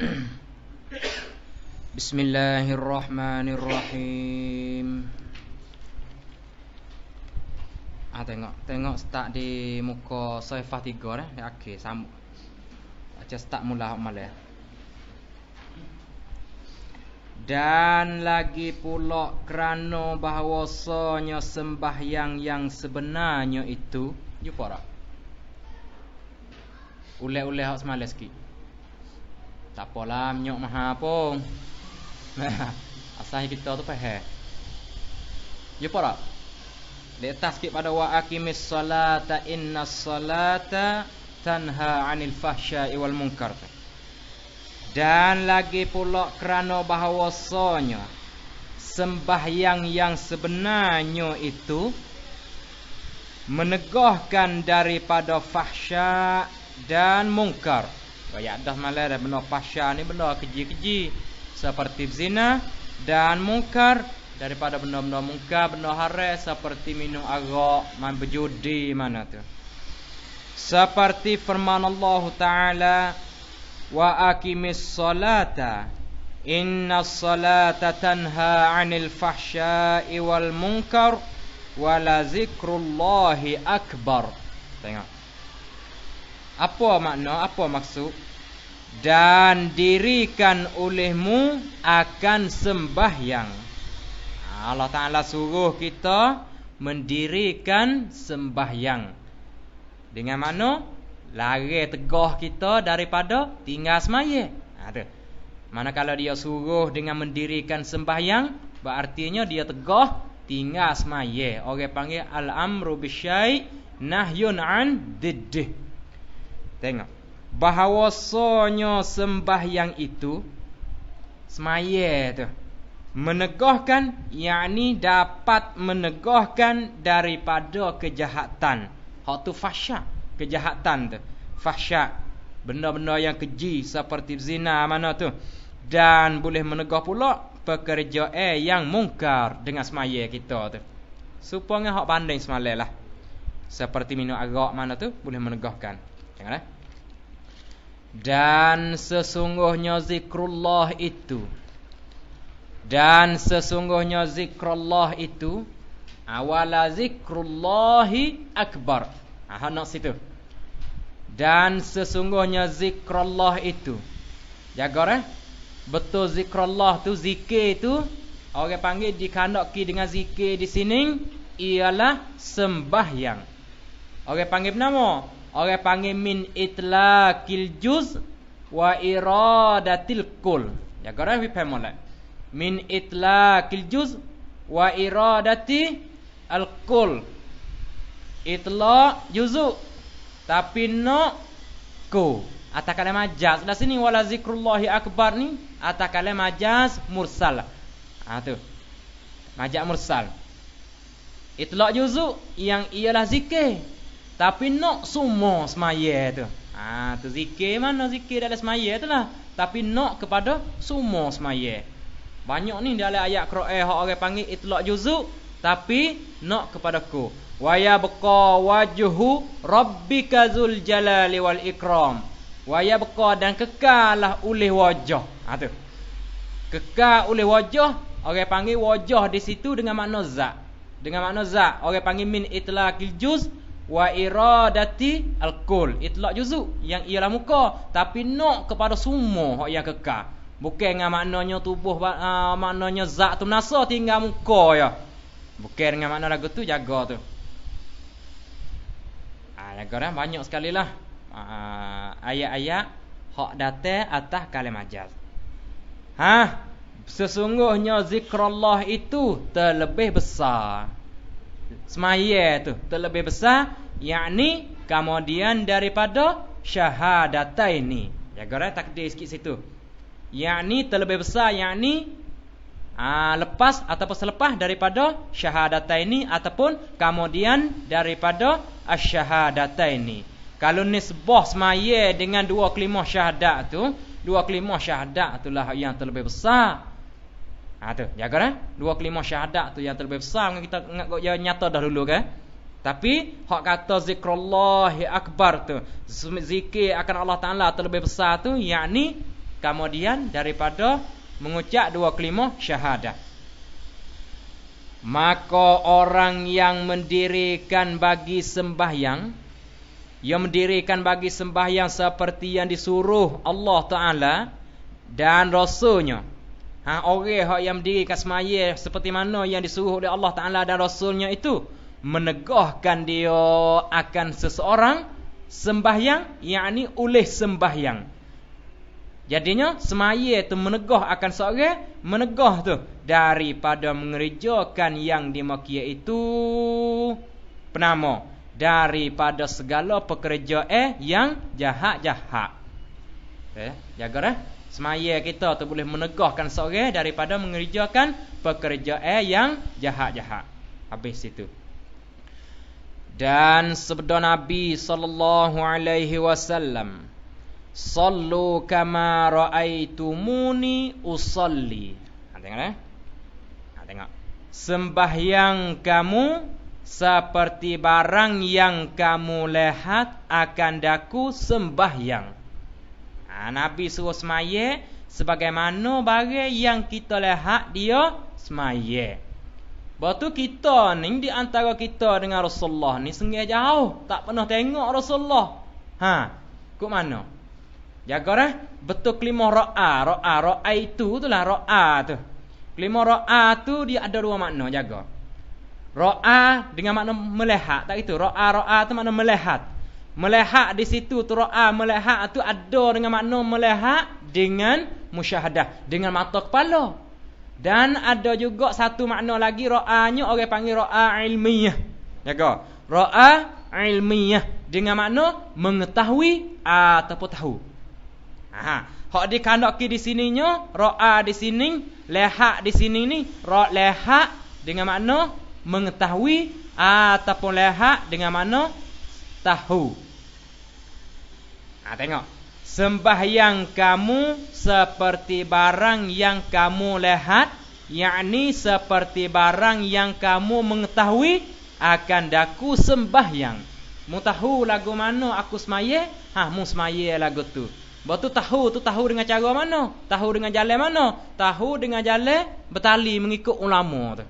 Bismillahirrahmanirrahim Ah tengok Tengok start di muka Soifah 3 eh? Ya, ok Macam start mula malah eh? Dan lagi pula kerana bahawasanya sembahyang yang sebenarnya itu Jumpa tak? Ulih-ulih hak semalam sikit tak apalah minyak maha pun. Asalnya kita tu faham. Ya apa tak? Letak sikit pada wa aqimis salata inna salata tanha anil fahsya'i wal munkar. Dan lagi pula kerana bahawasanya sembahyang yang sebenarnya itu menegahkan daripada fahsya dan mungkar. Wayak dah malah dah benda pasya ni benda keji-keji seperti zina dan mungkar daripada benda-benda mungkar benda haram seperti minum arak main berjudi mana tu seperti firman Allah taala wa akimis salata inna salata tanha anil fahsya'i wal mungkar, wa zikrullahi akbar tengok apa makna, apa maksud Dan dirikan olehmu akan sembahyang Allah Ta'ala suruh kita mendirikan sembahyang Dengan mana? Lari tegah kita daripada tinggal semaya ha, Ada mana kalau dia suruh dengan mendirikan sembahyang Berartinya dia tegah Tinggal semaya Orang panggil Al-amru bisyai Nahyun an didih Tengok Bahawasanya sembahyang itu Semaya itu Menegahkan Yang dapat menegahkan Daripada kejahatan Hak tu fahsyat Kejahatan tu Fahsyat Benda-benda yang keji Seperti zina mana tu Dan boleh menegah pula Pekerja eh yang mungkar Dengan semaya kita tu Supongnya hak banding semalai lah Seperti minum agak mana tu Boleh menegahkan Tengok lah eh? Dan sesungguhnya zikrullah itu Dan sesungguhnya zikrullah itu Awala zikrullahi akbar Aha, nak situ Dan sesungguhnya zikrullah itu Jaga eh Betul zikrullah tu zikir tu Orang panggil dikandalki dengan zikir di sini Ialah sembahyang Orang panggil nama Orang panggil min itlaqil juz wa iradatil kul. Ya kau dah faham mana? Min itlaqil juz wa iradati al kul. Itla juzu tapi no ku. Atak kalam majaz. Dah sini walazikrullahi akbar ni atak kalam majaz mursal. Ha tu. Majaz mursal. Itlaq juzu yang ialah zikir tapi nak semua semaya tu. Ha, tu zikir mana zikir dalam semaya tu lah. Tapi nak kepada semua semaya. Banyak ni dalam ayat Quran hak orang panggil itlaq juzuk tapi nak kepada ku. Wa ya baqa wajhu rabbika zul jalali wal ikram. Wa ya baqa dan kekalah oleh wajah. Ha tu. Kekal oleh wajah orang panggil wajah di situ dengan makna zat. Dengan makna zat orang panggil min itla juz wa iradati al-kul juzuk yang ialah muka tapi nok kepada semua hak yang kekal bukan dengan maknanya tubuh uh, maknanya zat tu nasa tinggal muka ya bukan dengan makna lagu tu jaga tu ah lagu banyak sekali lah uh, ah, ayat-ayat hak datang atas kalim ajaz ha sesungguhnya zikrullah itu terlebih besar Semaya tu, terlebih besar yakni kemudian daripada syahadataini. Ya gara takdir sikit situ. Yakni terlebih besar yakni aa, ah, lepas ataupun selepas daripada syahadataini ataupun kemudian daripada asyhadataini. Kalau nisbah semaya dengan dua kelima syahadat tu, dua kelima syahadat itulah yang terlebih besar Ha tu, jaga eh. Dua kelima syahadat tu yang terlebih besar yang kita ingat kok ya, nyata dah dulu kan. Tapi hak kata zikrullah akbar tu, zikir akan Allah Taala terlebih besar tu yakni kemudian daripada mengucap dua kelima syahadat. Maka orang yang mendirikan bagi sembahyang yang mendirikan bagi sembahyang seperti yang disuruh Allah Taala dan rasulnya ha, orang hak yang mendirikan semaya seperti mana yang disuruh oleh Allah Taala dan rasulnya itu menegahkan dia akan seseorang sembahyang yakni oleh sembahyang jadinya semaya itu menegah akan seorang menegah tu daripada mengerjakan yang dimaki itu penama daripada segala pekerja eh yang jahat-jahat eh jaga eh? Semaya kita tu boleh menegahkan seorang daripada mengerjakan pekerjaan yang jahat-jahat. Habis situ. Dan sabda Nabi sallallahu alaihi wasallam, "Sallu kama raaitumuni usalli." Ha, tengok eh. Ha, tengok. Sembahyang kamu seperti barang yang kamu lihat akan daku sembahyang. Ha, Nabi suruh semaya sebagaimana barang yang kita lihat dia semaya. Batu kita ni di antara kita dengan Rasulullah ni sengih jauh, tak pernah tengok Rasulullah. Ha, ke mana? Jaga dah. Betul kelima ra'a. Ra'a. Ra'a itu tu lah. Ra'a tu. Kelima ra'a tu dia ada dua makna. Jaga. Ra'a dengan makna melehat Tak itu. Ra'a. Ra'a tu makna melihat. Melihat di situ tura'a melihat tu ada dengan makna melihat dengan musyahadah. Dengan mata kepala. Dan ada juga satu makna lagi ra'anya orang panggil ra'a ilmiah. Jaga. Ra'a ilmiah. Dengan makna mengetahui atau tahu. Aha. Hak dikandaki di sininya, ra'a di sini, lehak di sini ni, ra' lehak dengan makna mengetahui ataupun lehak dengan makna tahu. Ah tengok. Sembahyang kamu seperti barang yang kamu lihat, yakni seperti barang yang kamu mengetahui akan daku sembahyang. Mu tahu lagu mana aku semaya? Ha, mu semaya lagu tu. Batu tahu tu tahu dengan cara mana? Tahu dengan jalan mana? Tahu dengan jalan Betali mengikut ulama tu.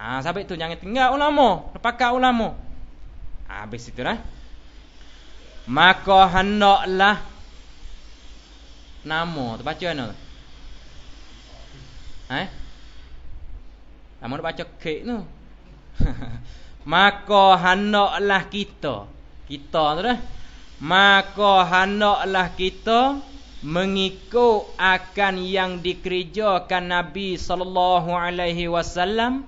Ah ha, sampai tu jangan tinggal ulama, pakai ulama. Ha, habis itu dah. Eh? Maka hendaklah Nama Terbaca mana tu Eh Nama tu baca kek ha? tu Maka hendaklah kita Kita tu dah Maka hendaklah kita Mengikut akan yang dikerjakan Nabi sallallahu alaihi wasallam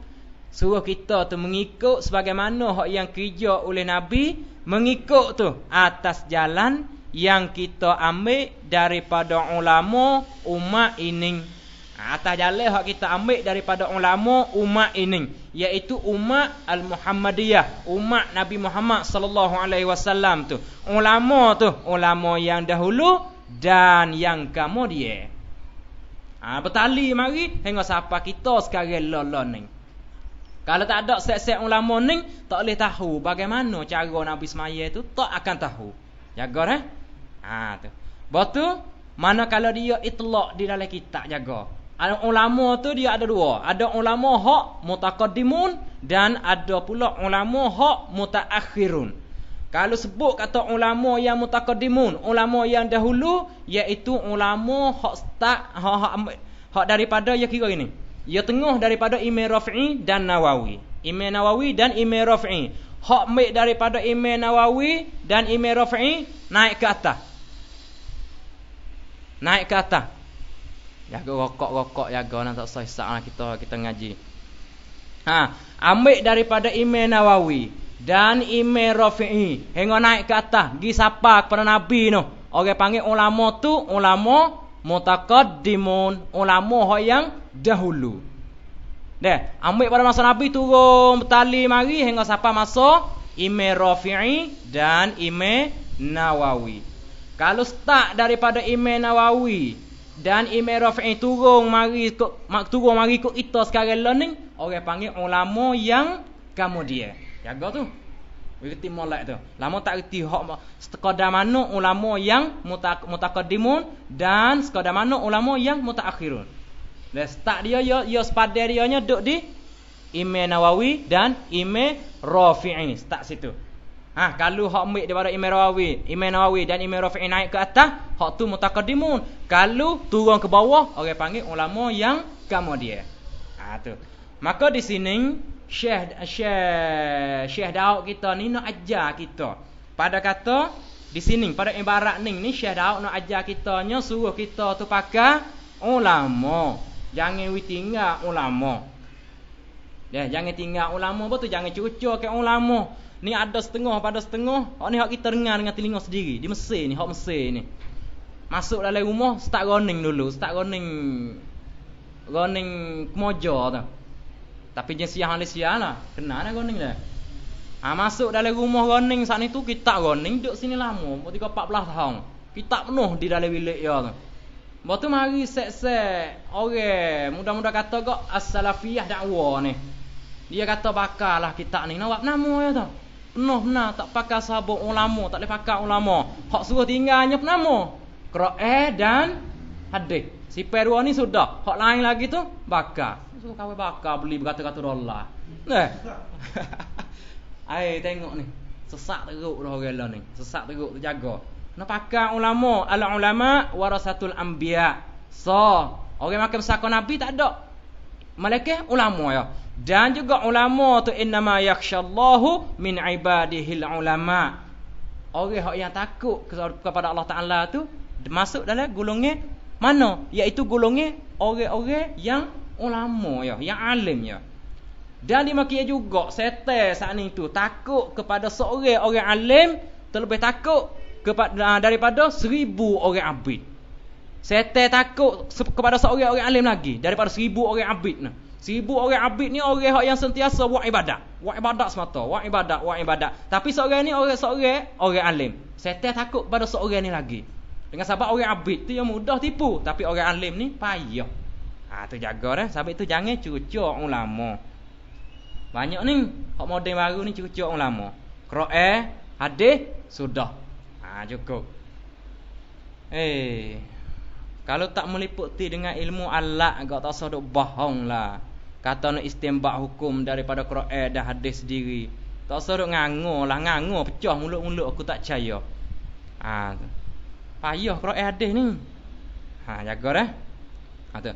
suruh kita tu mengikut sebagaimana hak yang kerja oleh Nabi mengikut tu atas jalan yang kita ambil daripada ulama umat ini ha, atas jalan yang kita ambil daripada ulama umat ini iaitu umat al-muhammadiyah umat nabi Muhammad sallallahu alaihi wasallam tu ulama tu ulama yang dahulu dan yang kamu dia. ha, betali mari hingga siapa kita sekarang lolo ni kalau tak ada set-set ulama ni tak boleh tahu bagaimana cara Nabi semaya tu tak akan tahu. Jaga eh. Ha tu. Batu mana kalau dia itlaq di dalam kitab jaga. Ada ulama tu dia ada dua. Ada ulama hak mutaqaddimun dan ada pula ulama hak mutaakhirun. Kalau sebut kata ulama yang mutaqaddimun, ulama yang dahulu iaitu ulama hak start hak, hak, hak daripada ya kira ini. Ia tengah daripada imam Rafi'i dan Nawawi. Imam Nawawi dan imam Rafi'i. Hak mik daripada imam Nawawi dan imam Rafi'i naik ke atas. Naik ke atas. Jaga rokok-rokok jaga nak tak sah sah kita kita ngaji. Ha, ambil daripada imam Nawawi dan imam Rafi'i. Hengo naik ke atas, gi sapa kepada Nabi noh. Orang panggil ulama tu ulama mutaqaddimun ulama hok yang dahulu. Dah, ambil pada masa Nabi turun bertali mari hingga siapa masa Imam Rafi'i dan Imam Nawawi. Kalau start daripada Imam Nawawi dan Imam Rafi'i turun mari ikut mak turun mari ikut kita sekarang learning orang panggil ulama yang kemudian. Jaga tu. Mengerti molek tu. Lama tak erti hak sekadar mana ulama yang muta, mutaqaddimun dan sekadar mana ulama yang mutaakhirun. Dan tak dia ya ya sepadan dia nya duk di Ime Nawawi dan Ime Rafi'i. Tak situ. Ha, kalau hak ambil daripada Ime Rawawi, Ime Nawawi dan Ime Rafi'i naik ke atas, hak tu mutaqaddimun. Kalau turun ke bawah, orang panggil ulama yang kamu dia. Ha tu. Maka di sini Syekh eh, Syekh Syekh Daud kita ni nak ajar kita. Pada kata di sini pada ibarat ning ni Syekh Daud nak ajar kita nya suruh kita tu pakai ulama. Jangan we tinggal ulama. Ya, jangan tinggal ulama tu jangan cucu ke ulama. Ni ada setengah pada setengah. Hak ni hak kita dengar dengan telinga sendiri di Mesir ni, hak Mesir ni. Masuk dalam rumah start running dulu, start running running kemoja tu. Tapi jenis siang ada siang lah. Kena lah gunung lah. Ha, masuk dalam rumah gunung saat itu kita gunung duduk sini lama. Mereka 14 tahun. Kita penuh di dalam bilik ya tu. Lepas tu mari set-set. Okay. Mudah-mudah kata kau as-salafiyah dakwah ni. Dia kata bakal lah kita ni. Nawab nama ya tu. Penuh nak Tak pakai sahabat ulama. Tak boleh pakai ulama. Hak suruh tinggalnya penama. Kera'eh dan hadith. Si Perua ni sudah. Hak lain lagi tu bakal suka kawin baka beli berkata-kata dolar. Nah. Ai tengok ni. Sesak teruk dah orang ni. Sesak teruk terjaga. Nak pakai ulama, al ulama warasatul anbiya. So, orang makan bersaka nabi tak ada. Malaikat ulama ya. Dan juga ulama tu innama yakhshallahu min ibadihi al ulama. Orang hak yang takut kepada Allah Taala tu masuk dalam golongan mana? Iaitu golongan orang-orang yang ulama oh, ya, yang alim ya. Dan di kia juga sete saat ni tu takut kepada seorang orang alim terlebih takut kepada ah, daripada seribu orang abid. Sete takut kepada seorang orang alim lagi daripada seribu orang abid ni. Seribu orang abid ni orang yang sentiasa buat ibadat. Buat ibadat semata. Buat ibadat, buat ibadat. Tapi seorang ni orang seorang orang alim. Sete takut kepada seorang ni lagi. Dengan sebab orang abid tu yang mudah tipu. Tapi orang alim ni payah. Ha tu jaga dah. Sebab itu jangan cucuk ulama. Banyak ni hak moden baru ni cucuk ulama. Quran, hadis sudah. Ha cukup. Eh kalau tak meliputi dengan ilmu alat gak tak sah dok lah. Kata nak istimbak hukum daripada Quran dan hadis sendiri. Tak sah dok lah ngangol pecah mulut-mulut aku tak percaya. Ha payah Quran hadis ni. Ha jaga dah. Ha tu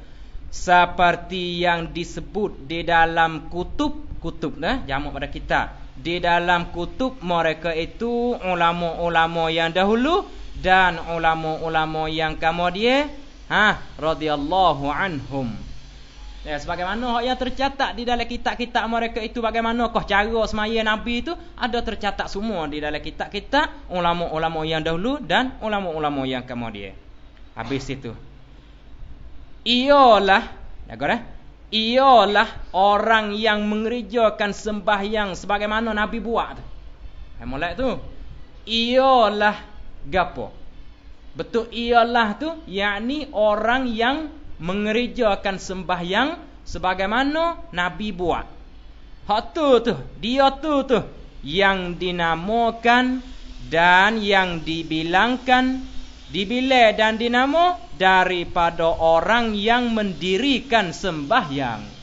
seperti yang disebut di dalam kutub-kutub nah jamak pada kita di dalam kutub mereka itu ulama-ulama yang dahulu dan ulama-ulama yang kemudian ha radhiyallahu anhum ya sebagaimana hak yang tercatat di dalam kitab-kitab mereka itu bagaimana kah cara semaya nabi itu ada tercatat semua di dalam kitab-kitab ulama-ulama yang dahulu dan ulama-ulama yang kemudian habis itu ialah dengar ya, eh ialah orang yang mengerjakan sembahyang sebagaimana nabi buat tu hai molek tu ialah gapo betul ialah tu yakni orang yang mengerjakan sembahyang sebagaimana nabi buat hak tu tu dia tu tu yang dinamakan dan yang dibilangkan dibile dan dinamo daripada orang yang mendirikan sembahyang.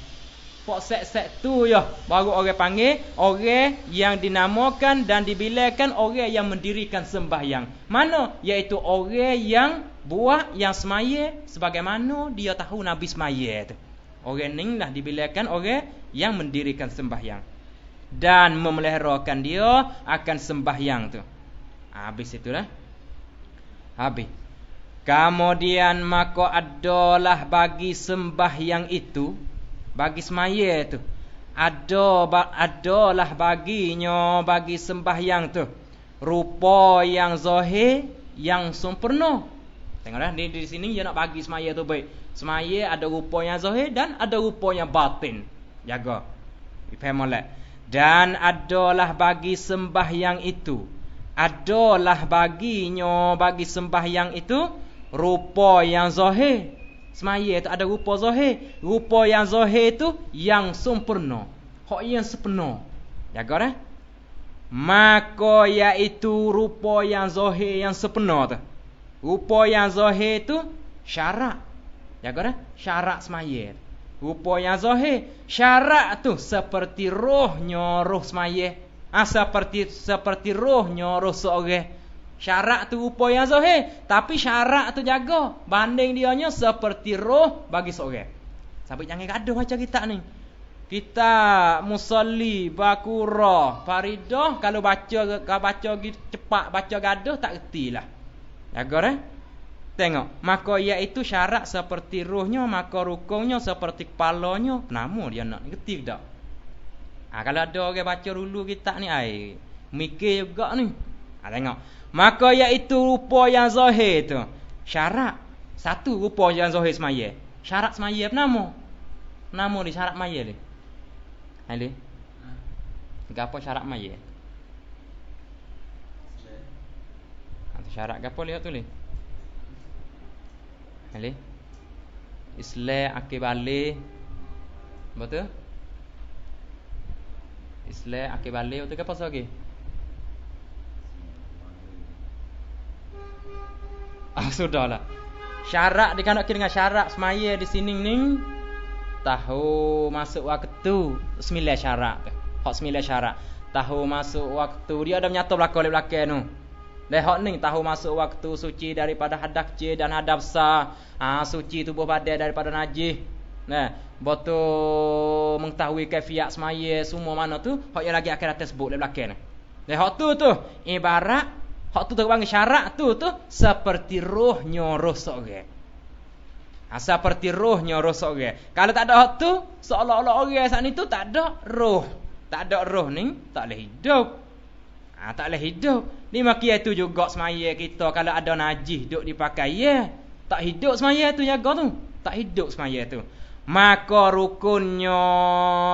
Pok sek-sek tu ya baru orang panggil orang yang dinamakan dan dibilekan orang yang mendirikan sembahyang. Mana? Iaitu orang yang buat yang semaya sebagaimana dia tahu Nabi semaya tu. Orang ini lah dibilekan orang yang mendirikan sembahyang dan memelihara dia akan sembahyang tu. Habis itulah. Eh? Habis. Kemudian maka adalah bagi sembah yang itu. Bagi semaya itu. Ada, ba, adalah baginya bagi sembah yang itu. Rupa yang zahir yang sempurna. Tengoklah di, di sini dia nak bagi semaya itu baik. Semaya ada rupa yang zahir dan ada rupa yang batin. Jaga. Ipemolak. Dan adalah bagi sembah yang itu adalah baginya bagi sembahyang itu rupa yang zahir. Semaya itu ada rupa zahir. Rupa yang zahir itu yang sempurna. Hak yang sepenuh. Jaga ya dah. Maka iaitu rupa yang zahir yang sepenuh tu. Rupa yang zahir itu syarat. Jaga ya dah. Syarat semaya. Rupa yang zahir. Syarat tu seperti rohnya roh semaya. Asa ah, seperti seperti rohnya roh seorang syarak tu rupa yang zahir tapi syarak tu jago. banding dia dianya seperti roh bagi Sabit yang jangan gaduh aja kita nih. kita musalli bakura faridah kalau baca kalau baca cepat baca gaduh tak ertilah jaga eh Tengok, maka iaitu syarat seperti ruhnya, maka rukungnya seperti kepalanya. Nama dia nak ngerti tak? Ha, kalau ada orang baca dulu kita ni ai mikir juga ni. Ha, tengok. Maka iaitu rupa yang zahir tu. Syarat satu rupa yang zahir semaya. Syarat semaya apa nama? Nama ni syarat maya ni. Ha ni. Gapo syarat maya? Ha, syarat gapo lihat tu ni? Ha ni. Islam akibale betul? Isle akibat leo tu ke pasal lagi? Ah, sudahlah. Syarat dia kan nak kira dengan syarat semaya di sini ni. Tahu masuk waktu. Sembilan syarat tu. Hak sembilan syarat. Tahu masuk waktu. Dia ada menyata belakang Dah belakang tu. tahu masuk waktu suci daripada hadah kecil dan hadapsa besar. Ah, suci tubuh badai daripada najih. Nah, Botu mengetahui kafiat semaya semua mana tu, hak yang lagi akan datang sebut dalam belakang ni. Dan lah, hak tu tu ibarat hak tu tu panggil syarat tu tu seperti roh roh seorang. Ha, seperti roh roh seorang. Kalau tak ada hak tu, seolah-olah orang saat ni tak ada roh. Tak ada roh ni, tak boleh hidup. Ha, tak boleh hidup. Ni makia tu juga semaya kita kalau ada najis duk dipakai ya. Tak hidup semaya tu jaga tu. Tak hidup semaya tu. Maka rukunnya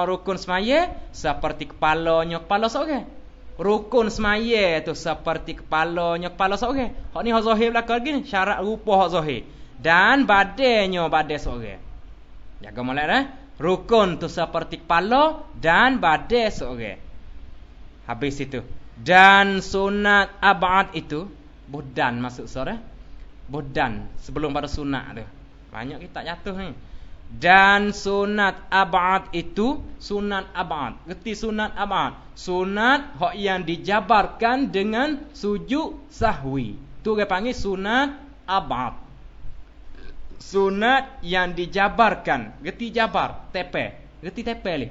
rukun semaya seperti kepala, kepalanya kepala seorang. Rukun semaya itu seperti kepalanya kepala seorang. Hak ni hak zahir belaka lagi ni. Syarat rupa hak zahir. Dan badannya badan seorang. Jaga molek dah. Eh? Rukun tu seperti kepala dan badan seorang. Habis itu. Dan sunat abad itu. Budan masuk suara. Eh? Budan. Sebelum pada sunat tu. Banyak kita jatuh ni. Eh? Dan sunat abad itu sunat abad. Kerti sunat abad. Sunat yang dijabarkan dengan sujud sahwi. Itu dia panggil sunat abad. Sunat yang dijabarkan. Kerti jabar. Tepe. Kerti tepe ni.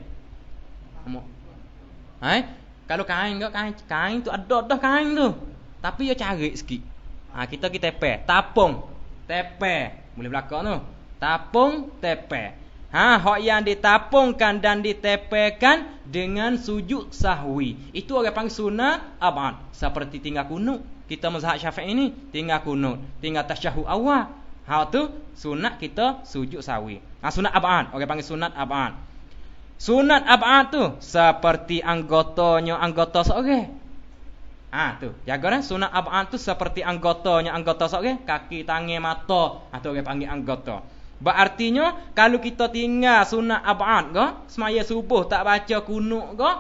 Hai? Kalau kain ke kain. Kain tu ada dah kain tu. Tapi dia cari sikit. Ha, kita kita tepe. Tapung. Tepe. Boleh belakang tu tapung tepe. Ha, hok yang ditapungkan dan ditepekan dengan sujud sahwi. Itu orang panggil sunnah abad. Seperti tinggal kunut. Kita mazhab syafi'i ini tinggal kunut. Tinggal tasyahu awal. Hal tu sunat kita sujud sawi. Ha, sunat abad. Orang panggil sunat abad. Sunat abad tu seperti anggotanya anggota seorang. Ha tu, jaga dah sunat abad tu seperti anggotanya anggota seorang, kaki, tangan, mata. Ha tu orang panggil anggota. Berartinya kalau kita tinggal sunat abad ke, semaya subuh tak baca kunuk ke,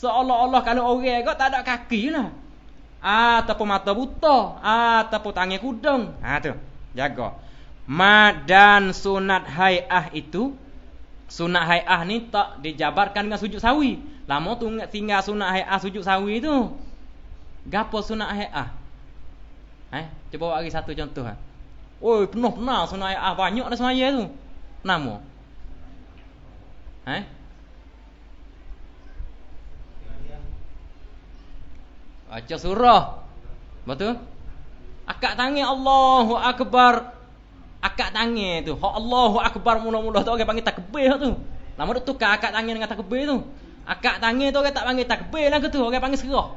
seolah-olah kalau orang ke tak ada kaki lah. Atau ah, mata buta, atau ah, tangan kudung. Ha tu. Jaga. Mad dan sunat haiah itu sunat haiah ni tak dijabarkan dengan sujud sawi. Lama tu tinggal sunat haiah sujud sawi tu. Gapo sunat haiah? Eh, cuba bagi satu contoh ah. Oi, penuh penuh sunai ah banyak dah semaya tu. Nama. Eh? Baca surah. Betul? Akak tangi Allahu Akbar. Akak tangi tu. Ha Allahu Akbar mula-mula tu orang okay, panggil takbir tu. Lama tu tukar akak tangi dengan takbir tu. Akak tangi tu orang okay, tak panggil takbir lah tu. Orang okay, panggil serah.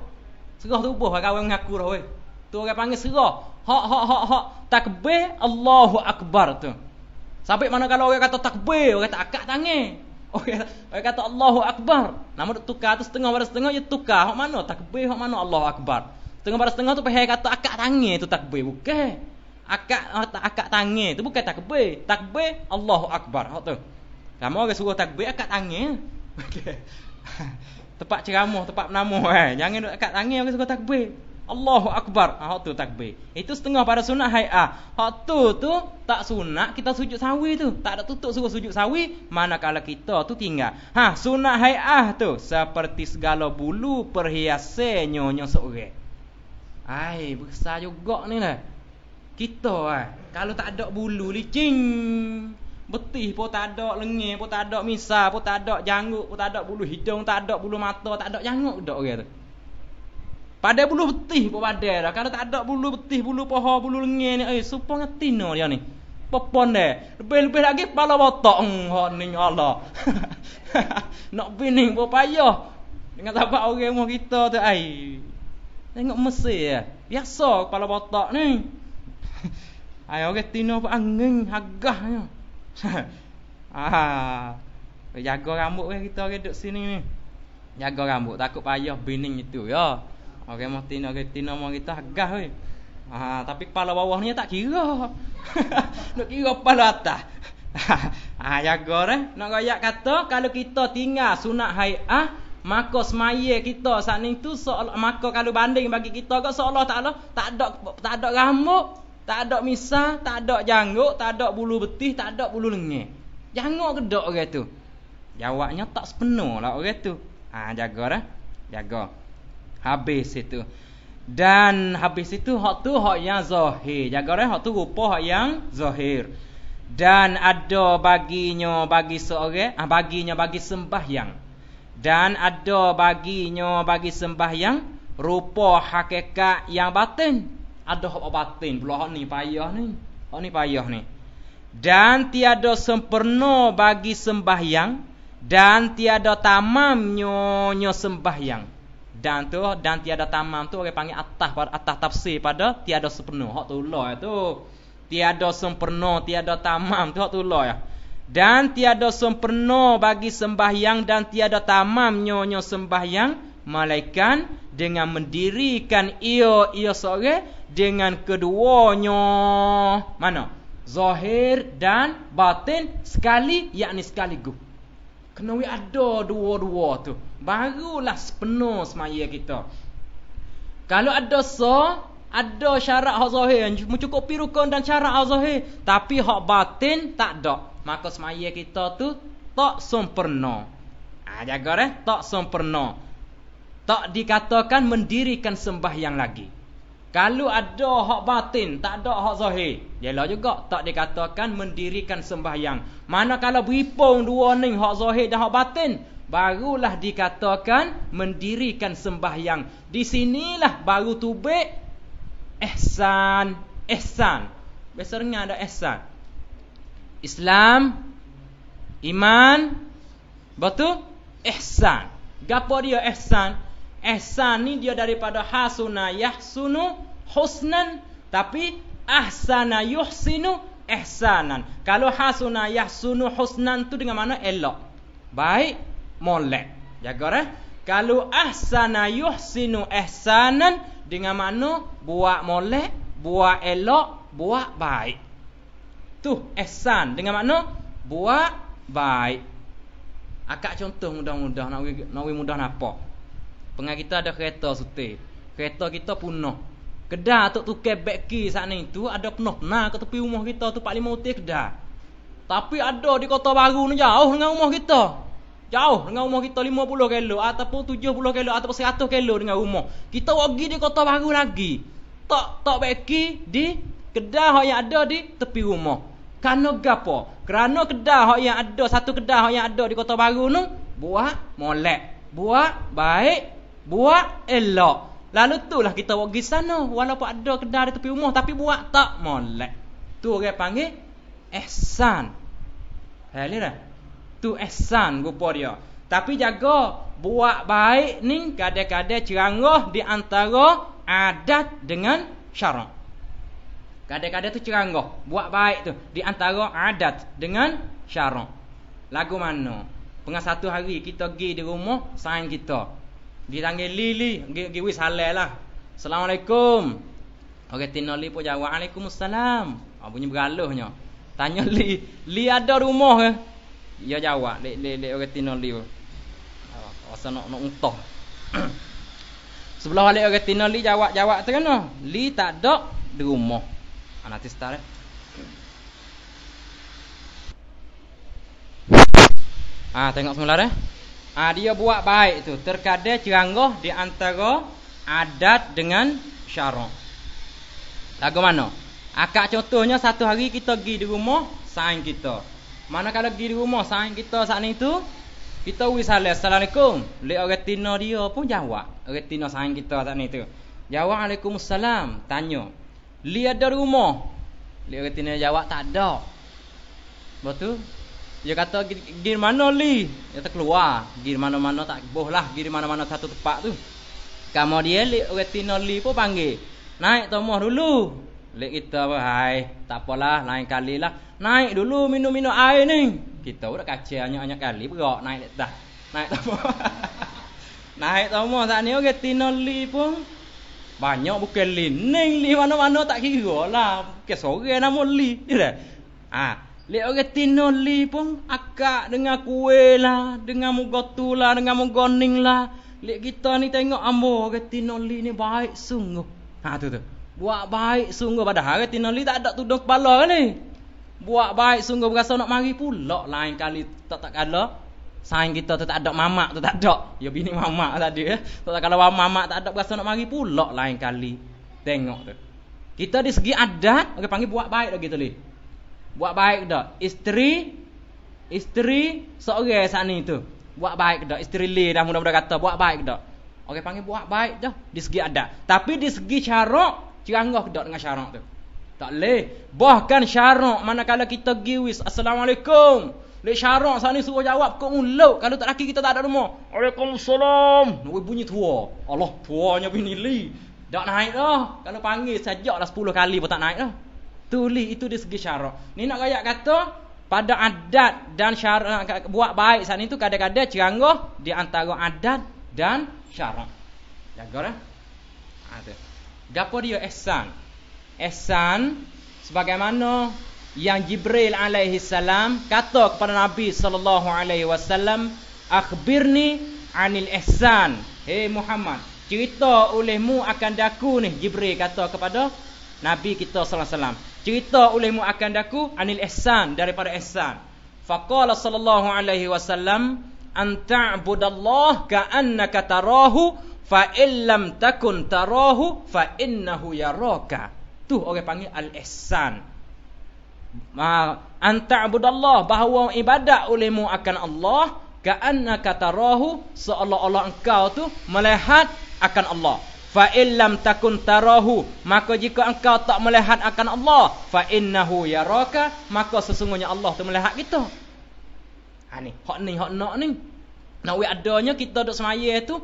Serah tu ubah kawan mengaku dah weh. Tu orang panggil serah. Hak hak hak hak takbir Allahu akbar tu. Sampai mana kalau orang kata takbir, orang kata akak tangan. Orang, orang kata Allahu akbar. Nama tukar tu setengah pada setengah dia ya tukar. Hak mana takbir, hak mana Allahu akbar. Setengah pada setengah tu pihak kata akak tangan tu takbir bukan. Akak akak tangan tu bukan takbir. Takbir Allahu akbar hak tu. Kamu orang suruh takbir akak tangan. Okey. tempat ceramah, tempat penamo eh. Jangan duk akak tangan orang suruh takbir. Allahu Akbar. Ha, tu takbir. Itu setengah pada sunat hai'ah. Ha, tu tu tak sunat kita sujud sawi tu. Tak ada tutup suruh sujud sawi. Manakala kita tu tinggal. Ha, sunat hai'ah tu. Seperti segala bulu perhiasan nyonya seorang. Ai, besar juga ni lah. Kita lah. Kalau tak ada bulu licin. Betih pun tak ada, lengih pun tak ada, misal pun tak ada, janggut pun tak ada, bulu hidung tak ada, bulu mata tak ada, janggut tak ada. Okay, pada bulu betih pun pada dah. Kalau tak ada bulu betih, bulu poha, bulu lengih ni. Eh, supa dengan tina dia ni. Popon dia. Lebih-lebih lagi, kepala botak. Hmm, ni Allah. Nak bini pun payah. Dengan sahabat orang rumah kita tu. Ay. Tengok Mesir ya. Biasa kepala botak ni. Ay, orang tina pun angin. Hagah ni. ah. Jaga rambut kita orang duduk sini ni. Jaga rambut. Takut payah bini itu ya. Orang mati nak reti nama kita agah we. Ha, tapi kepala bawah ni tak kira. nak kira kepala atas. ha, jaga ya eh. Nak rakyat kata kalau kita tinggal sunat haiah, ha, maka semaya kita saat ni tu seolah maka kalau banding bagi kita kok seolah tak ada lah, tak ada tak ada rambut, tak ada misah, tak ada janggut, tak ada bulu betih, tak ada bulu lengan. Janggut gedak orang tu. Jawabnya tak sepenuh lah orang tu. Ha, jaga dah. Eh. Jaga. Habis itu. Dan habis itu hak tu hak yang zahir. Jaga orang hak tu rupa hak yang zahir. Dan ada baginya bagi seorang, ah baginya bagi sembahyang. Dan ada baginya bagi sembahyang rupa hakikat yang batin. Ada hak batin pula hak ni payah ni. Hak ni payah ni. Dan tiada sempurna bagi sembahyang dan tiada tamamnya sembahyang dan tu dan tiada tamam tu orang panggil atas pada atas tafsir pada tiada sempurna hak tu lah tu tiada sempurna tiada tamam tu hak tu lah ya dan tiada sempurna bagi sembahyang dan tiada tamam nyonya sembahyang malaikat dengan mendirikan ia ia sore dengan keduanya mana zahir dan batin sekali yakni sekaligus kena ada dua-dua tu Barulah sepenuh semaya kita Kalau ada so Ada syarat hak zahir Mencukup pirukun dan syarat hak zahir Tapi hak batin tak ada Maka semaya kita tu Tak sempurna ha, Jaga eh Tak sempurna Tak dikatakan mendirikan sembahyang lagi kalau ada hak batin, tak ada hak zahir. Jelah juga tak dikatakan mendirikan sembahyang. Mana kalau berhipung dua ni hak zahir dan hak batin, Barulah dikatakan mendirikan sembahyang. Di sinilah baru tubik ehsan. Ihsan. Biasa dengar ada ehsan. Islam. Iman. Betul? Ehsan. Gapa dia ehsan. Ehsan ni dia daripada hasuna yahsunu husnan. Tapi ahsana yuhsinu ehsanan. Kalau hasuna yahsunu husnan tu dengan mana? Elok. Baik molek. Jaga dah. Eh? Kalau ahsana yuhsinu ihsanan dengan mana buat molek, buat elok, buat baik. Tu ihsan dengan mana buat baik. Akak contoh mudah-mudah nak wi nak wi mudah napa. Pengar kita ada kereta sutih. Kereta kita punah. Kedah tok tukar beg ki sat ni tu ada penuh penah ke tepi rumah kita tu 4 5 utih kedah. Tapi ada di kota baru ni jauh dengan rumah kita. Jauh dengan rumah kita 50 kilo ataupun 70 kilo ataupun 100 kilo dengan rumah. Kita pergi di kota baru lagi. Tak tak pergi di kedai yang ada di tepi rumah. Kerana gapo? Kerana kedai yang ada satu kedai yang ada di kota baru ni buat molek, buat baik, buat elok. Lalu tu lah kita pergi sana walaupun ada kedai di tepi rumah tapi buat tak molek. Tu orang panggil Ehsan, Hal ni lah tu ihsan rupa dia tapi jaga buat baik ni kadang-kadang cerangah di antara adat dengan syarak kadang-kadang tu cerangah buat baik tu di antara adat dengan syarak lagu mana pengen satu hari kita pergi di rumah sign kita dipanggil lili pergi wis halal lah assalamualaikum orang tino li pun jawab waalaikumsalam ah bunyi bergaluhnya tanya li li ada rumah ke ia jawab le le le orang tino liu asal nak nak utah sebelah lek orang tino li jawab jawab tu kena li tak dok di rumah ah, anak tistar eh? ah tengok semula dah eh. ah dia buat baik tu terkade ceranggah di antara adat dengan syarak lagu mana akak contohnya satu hari kita pergi di rumah sign kita Manakala pergi di rumah saing kita saat ni tu, kita wis salam. Assalamualaikum. Lihat orang tino dia pun jawab. Orang tino saing kita saat ni tu. Jawab Waalaikumsalam. Tanya. lihat ada rumah? Li orang tino jawab tak ada. Lepas tu, dia kata, gir mana li? Dia keluar, Gir mana-mana tak boh lah. Gir mana-mana satu tempat tu. Kamu dia, lihat orang tino li pun panggil. Naik tomoh dulu. le kita bahai tak apalah lain kali lah naik dulu minum-minum air ni kita dah kaca banyak-banyak kali bergerak naik dah naik tak apa naik tak apa saat ni orang tina li pun banyak bukan li ning li mana-mana tak kira lah bukan sore nama li ya ah Lek orang tinoli pun akak dengan kue lah, dengan mugo tu lah, dengan mugo ning lah. Lek kita ni tengok ambo orang tinoli ni baik sungguh. Ha à, tu tu. Buat baik sungguh pada hari tina li tak ada tudung kepala kan ni. Buat baik sungguh berasa nak mari pula lain kali tak tak kala. Sain kita tu tak ada mamak tu tak ada. Ya bini mamak tadi ya. Tak tak kala mamak tak ada berasa nak mari pula lain kali. Tengok tu. Kita di segi adat orang okay, panggil buat baik dah gitu li. Buat baik dah. Isteri isteri seorang saat ni tu. Buat baik dah. Isteri li dah mudah-mudah kata buat baik dah. Orang okay, panggil buat baik dah di segi adat. Tapi di segi syarak Ceranggah tak dengan syarak tu. Tak leh. Bahkan syarak manakala kita giwis. Assalamualaikum. Lek syarak saat ni suruh jawab. Kau mulut. Kalau tak laki kita tak ada rumah. Waalaikumsalam. Nak bunyi tua. Allah tuanya bini li. Tak naik lah. Kalau panggil sajak dah sepuluh kali pun tak naik lah. Tulis itu di segi syarak. Ni nak rakyat kata. Pada adat dan syarak. Buat baik saat itu tu kadang-kadang ceranggah. Di antara adat dan syarak. Jaga lah. Ada. Ha, Gapo dia ihsan? Ihsan sebagaimana yang Jibril alaihi salam kata kepada Nabi sallallahu alaihi wasallam, "Akhbirni 'anil ihsan." Hei Muhammad, cerita olehmu akan daku ni Jibril kata kepada Nabi kita sallallahu alaihi wasallam. Cerita olehmu akan daku 'anil ihsan daripada ihsan. Faqala sallallahu alaihi wasallam, "An ta'budallaha ka'annaka tarahu fa illam takun tarahu fa innahu yaraka tu orang panggil al ihsan ma anta'budallah bahawa ibadat olehmu akan Allah ka'anna katarahu seolah-olah engkau tu melihat akan Allah fa illam takun tarahu maka jika engkau tak melihat akan Allah fa innahu yaraka maka sesungguhnya Allah tu melihat kita ha ni hak ni hak nak ni nak we adanya kita dok semaya tu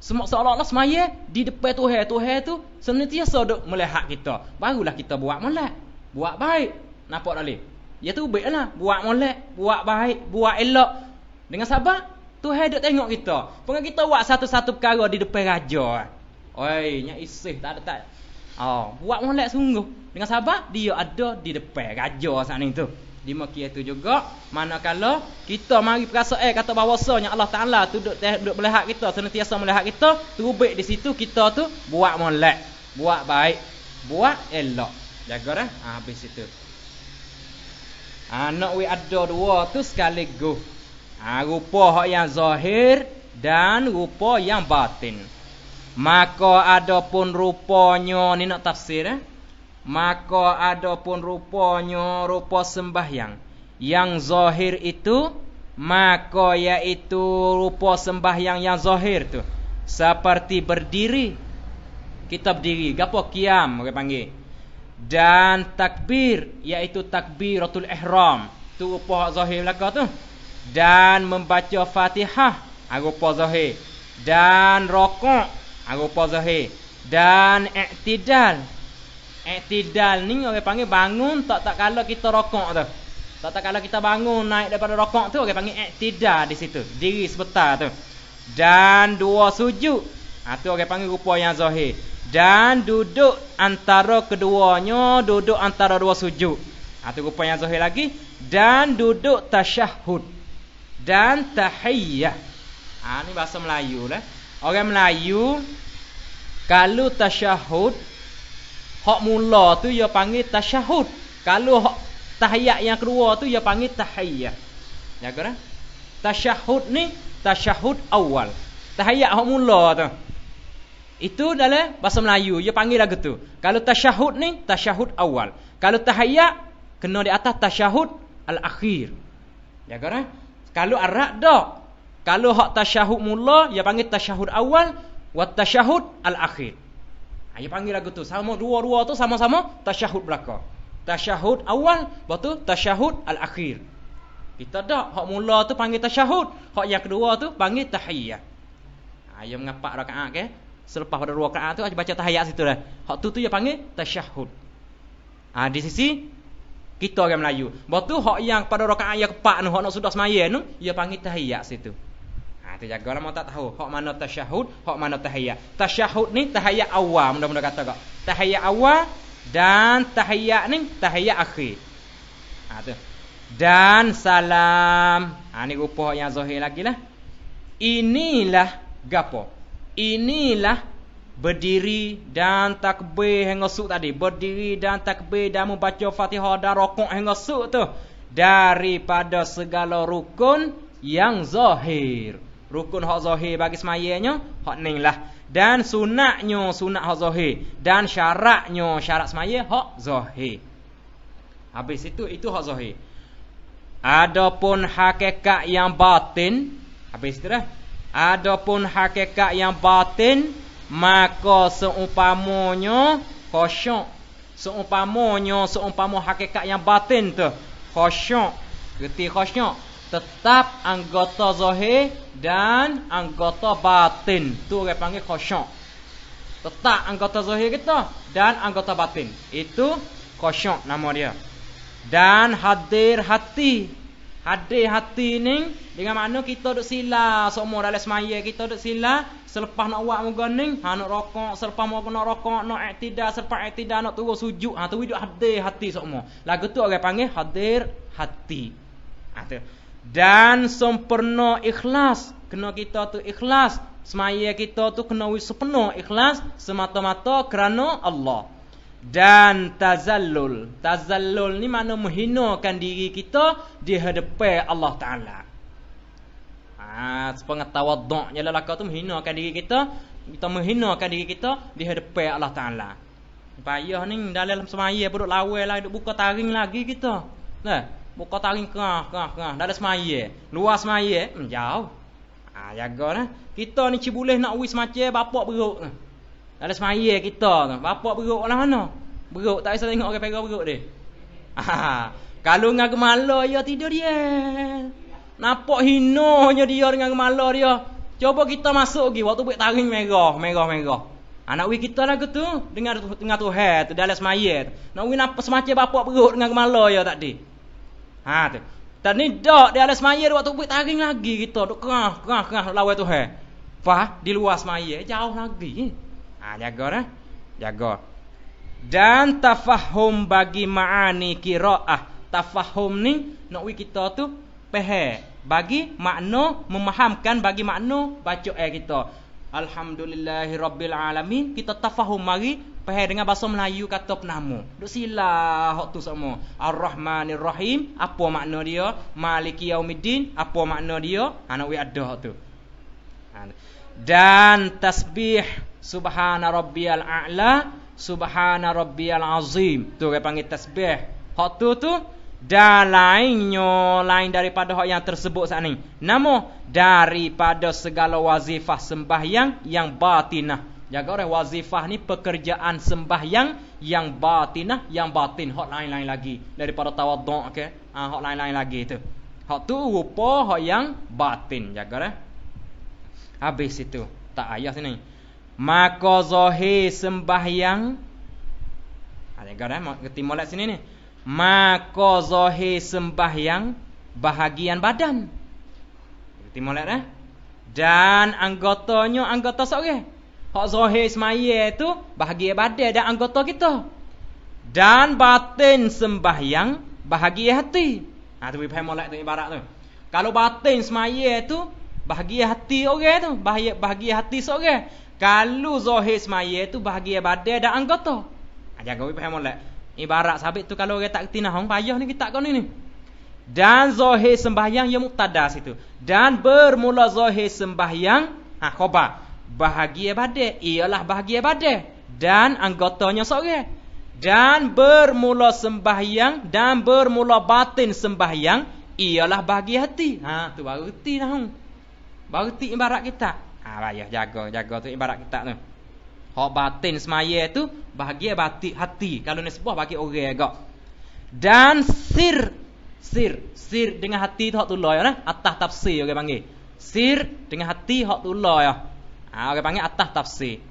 semua seolah Allah semaya di depan Tuhan. Tuhan tu sentiasa duk melihat kita. Barulah kita buat molek. Buat baik. Nampak tak boleh? Ya tu baiklah. Buat molek. Buat baik. Buat elok. Dengan sabar. Tuhan duk tengok kita. Pengen kita buat satu-satu perkara di depan raja. Oi, nyak isih tak ada tak. Oh, buat molek sungguh. Dengan sabar dia ada di depan raja saat itu lima kiatu juga manakala kita mari perasa eh kata bahawasanya Allah Ta'ala tu duduk, duduk melihat kita senantiasa melihat kita terubik di situ kita tu buat molek buat baik buat elok jaga dah ha, habis itu ha, ah, nak we ada dua tu sekaligus ha, rupa yang zahir dan rupa yang batin maka ada pun rupanya ni nak tafsir eh? Maka ada pun rupanya rupa sembahyang. Yang zahir itu. Maka iaitu rupa sembahyang yang zahir tu Seperti berdiri. Kita berdiri. Gapa kiam orang panggil. Dan takbir. yaitu takbir takbiratul ihram. Itu rupa zahir belakang tu. Dan membaca fatihah. Ha, rupa zahir. Dan rokok. Ha, rupa zahir. Dan iktidal. Iktidal ni orang panggil bangun tak tak kalau kita rokok tu. Tak tak kalau kita bangun naik daripada rokok tu orang panggil iktidal di situ. Diri sebentar tu. Dan dua sujud. Ha tu orang panggil rupa yang zahir. Dan duduk antara keduanya, duduk antara dua sujud. Ha tu rupa yang zahir lagi. Dan duduk tasyahud. Dan tahiyyah. Ha ni bahasa Melayu lah. Orang Melayu kalau tasyahud Hak mula tu ia panggil tasyahud. Kalau hak tahiyat yang kedua tu ia panggil tahiyat. Ya kan? Tasyahud ni tasyahud awal. Tahiyat hak mula tu. Itu dalam bahasa Melayu ia panggil lagu tu. Kalau tasyahud ni tasyahud awal. Kalau tahiyat kena di atas tasyahud al-akhir. Ya kan? Kalau arak dak. Kalau hak tasyahud mula ia panggil tasyahud awal wa tasyahud al-akhir. Dia panggil lagu tu. Sama dua-dua tu sama-sama tasyahud belaka. Tasyahud awal, lepas tu tasyahud al-akhir. Kita dak hak mula tu panggil tasyahud, hak yang kedua tu panggil tahiyyah. Ah ha, yang ngapak rakaat ke? Selepas pada rakaat tu aja baca tahiyyah situ dah. Hak tu tu dia panggil tasyahud. Ah di sisi kita orang Melayu. Lepas tu hak yang pada rakaat yang keempat tu hak nak sudah semayan tu dia panggil tahiyyah situ tu jaga lama tak tahu hak mana tasyahud hak mana tahiyat tasyahud ni tahiyat awal mudah-mudah kata kak tahiyat awal dan tahiyat ni tahiyat akhir ha tu dan salam ha ni rupa hak yang zahir lagi lah inilah gapo inilah berdiri dan takbir hingga suk tadi berdiri dan takbir dan membaca fatihah dan rokok hingga suk tu daripada segala rukun yang zahir rukun hak zahir bagi semayanya hak ning lah dan sunatnya sunat hak zahir dan syaratnya syarat semaya hak zahir habis itu itu hak zahir adapun hakikat yang batin habis itu dah adapun hakikat yang batin maka seumpamanya khusyuk seumpamanya seumpama hakikat yang batin tu khusyuk Gerti khusyuk tetap anggota zahir dan anggota batin tu orang panggil kosong. tetap anggota zahir kita dan anggota batin itu kosong nama dia dan hadir hati hadir hati ni dengan mana kita duk sila semua dalam semaya kita duk sila selepas nak buat muka ni ha nak rokok selepas mau kena rokok nak iktidal selepas iktidal nak turun sujud ha tu hidup hadir hati semua lagu tu orang panggil hadir hati ha tu dan sempurna ikhlas kena kita tu ikhlas semaya kita tu kena sepenuh ikhlas semata-mata kerana Allah dan tazallul tazallul ni mana menghinakan diri kita di hadapan Allah taala ah ha, tawadduk jelah lakau tu menghinakan diri kita kita menghinakan diri kita di hadapan Allah taala payah ni dalam semaya duduk lawan lah duduk buka taring lagi kita nah Buka tarik kerah, kerah, kerah. Dah ada semaya. Luar semaya. Hmm, jauh. Ha, jaga lah. Kita ni cik boleh nak wis macam bapak beruk. Dah ada semaya kita tu. Bapak beruk lah mana? Beruk. Tak bisa tengok orang pera beruk dia. Ha, ha, kalau dengan gemala dia ya, tidur dia. Nampak hinonya dia dengan gemala dia. Cuba kita masuk lagi. Waktu buat tarik merah, merah, merah. Anak ah, ha, wis kita lah tu. Dengan tengah tu hair tu. Dah ada semaya tu. Nak wis semaya bapak beruk dengan gemala dia ya, tak Ha, Ha tu. Dan ni dak di ada semaya dia waktu buat taring lagi kita dok kerah kerah kerah lawai tu hai. Fa di luar semaya jauh lagi. Ha jaga dah. Eh. Jaga. Dan tafahum bagi maani qiraah. Tafahum ni nak wi kita tu peh bagi makna memahamkan bagi makna baca air kita. Alhamdulillahi Rabbil Alamin Kita tafahum mari Pahir dengan bahasa Melayu kata penamu Duk sila Hak semua ar rahmanir Apa makna dia Maliki Yaumidin Apa makna dia Anak ha, wik ada hak Dan tasbih Subhana Rabbil A'la Subhana Rabbil Azim Tu dia panggil tasbih Hak tu dan lainnya lain daripada hak yang tersebut saat ini. Namun daripada segala wazifah sembahyang yang batinah. Jaga orang wazifah ni pekerjaan sembahyang yang batinah, yang batin. Hak lain-lain lagi daripada tawaduk Okay? Ha, ah, hak lain-lain lagi itu. Hak tu rupa hak yang batin. Jaga orang. Eh? Habis itu. Tak ayah sini. Maka zahir sembahyang. Ha, jaga orang. Eh? Ketimulat sini nih. Maka zahir sembahyang bahagian badan. Berarti molek eh? Dan anggotanya anggota seorang. Hak zahir semaya itu bahagian badan dan anggota kita. Dan batin sembahyang bahagian hati. Ha nah, tu paham molek tu ibarat tu. Kalau batin semaya itu bahagian hati orang tu, bahagian bahagia hati seorang. Kalau zahir semaya itu bahagian badan dan anggota. Ha jangan we paham molek. Ibarat sabit tu kalau orang tak kerti nahong payah ni kita kau ni. Dan zahir sembahyang yang muqtada situ. Dan bermula zahir sembahyang ha khobar. Bahagia badai ialah bahagia badai dan anggotanya seorang. Dan bermula sembahyang dan bermula batin sembahyang ialah bahagia hati. Ha tu baru kerti nahong. Baru kerti ibarat kita. Ha payah jaga jaga tu ibarat kita tu. No. Hak batin semaya itu bahagia bati, hati kalau ni sebuah bagi orang agak. Dan sir sir sir dengan hati tu hak tulah ya nah atas tafsir orang panggil. Sir dengan hati hak tulah ya. Ha, orang panggil atas tafsir.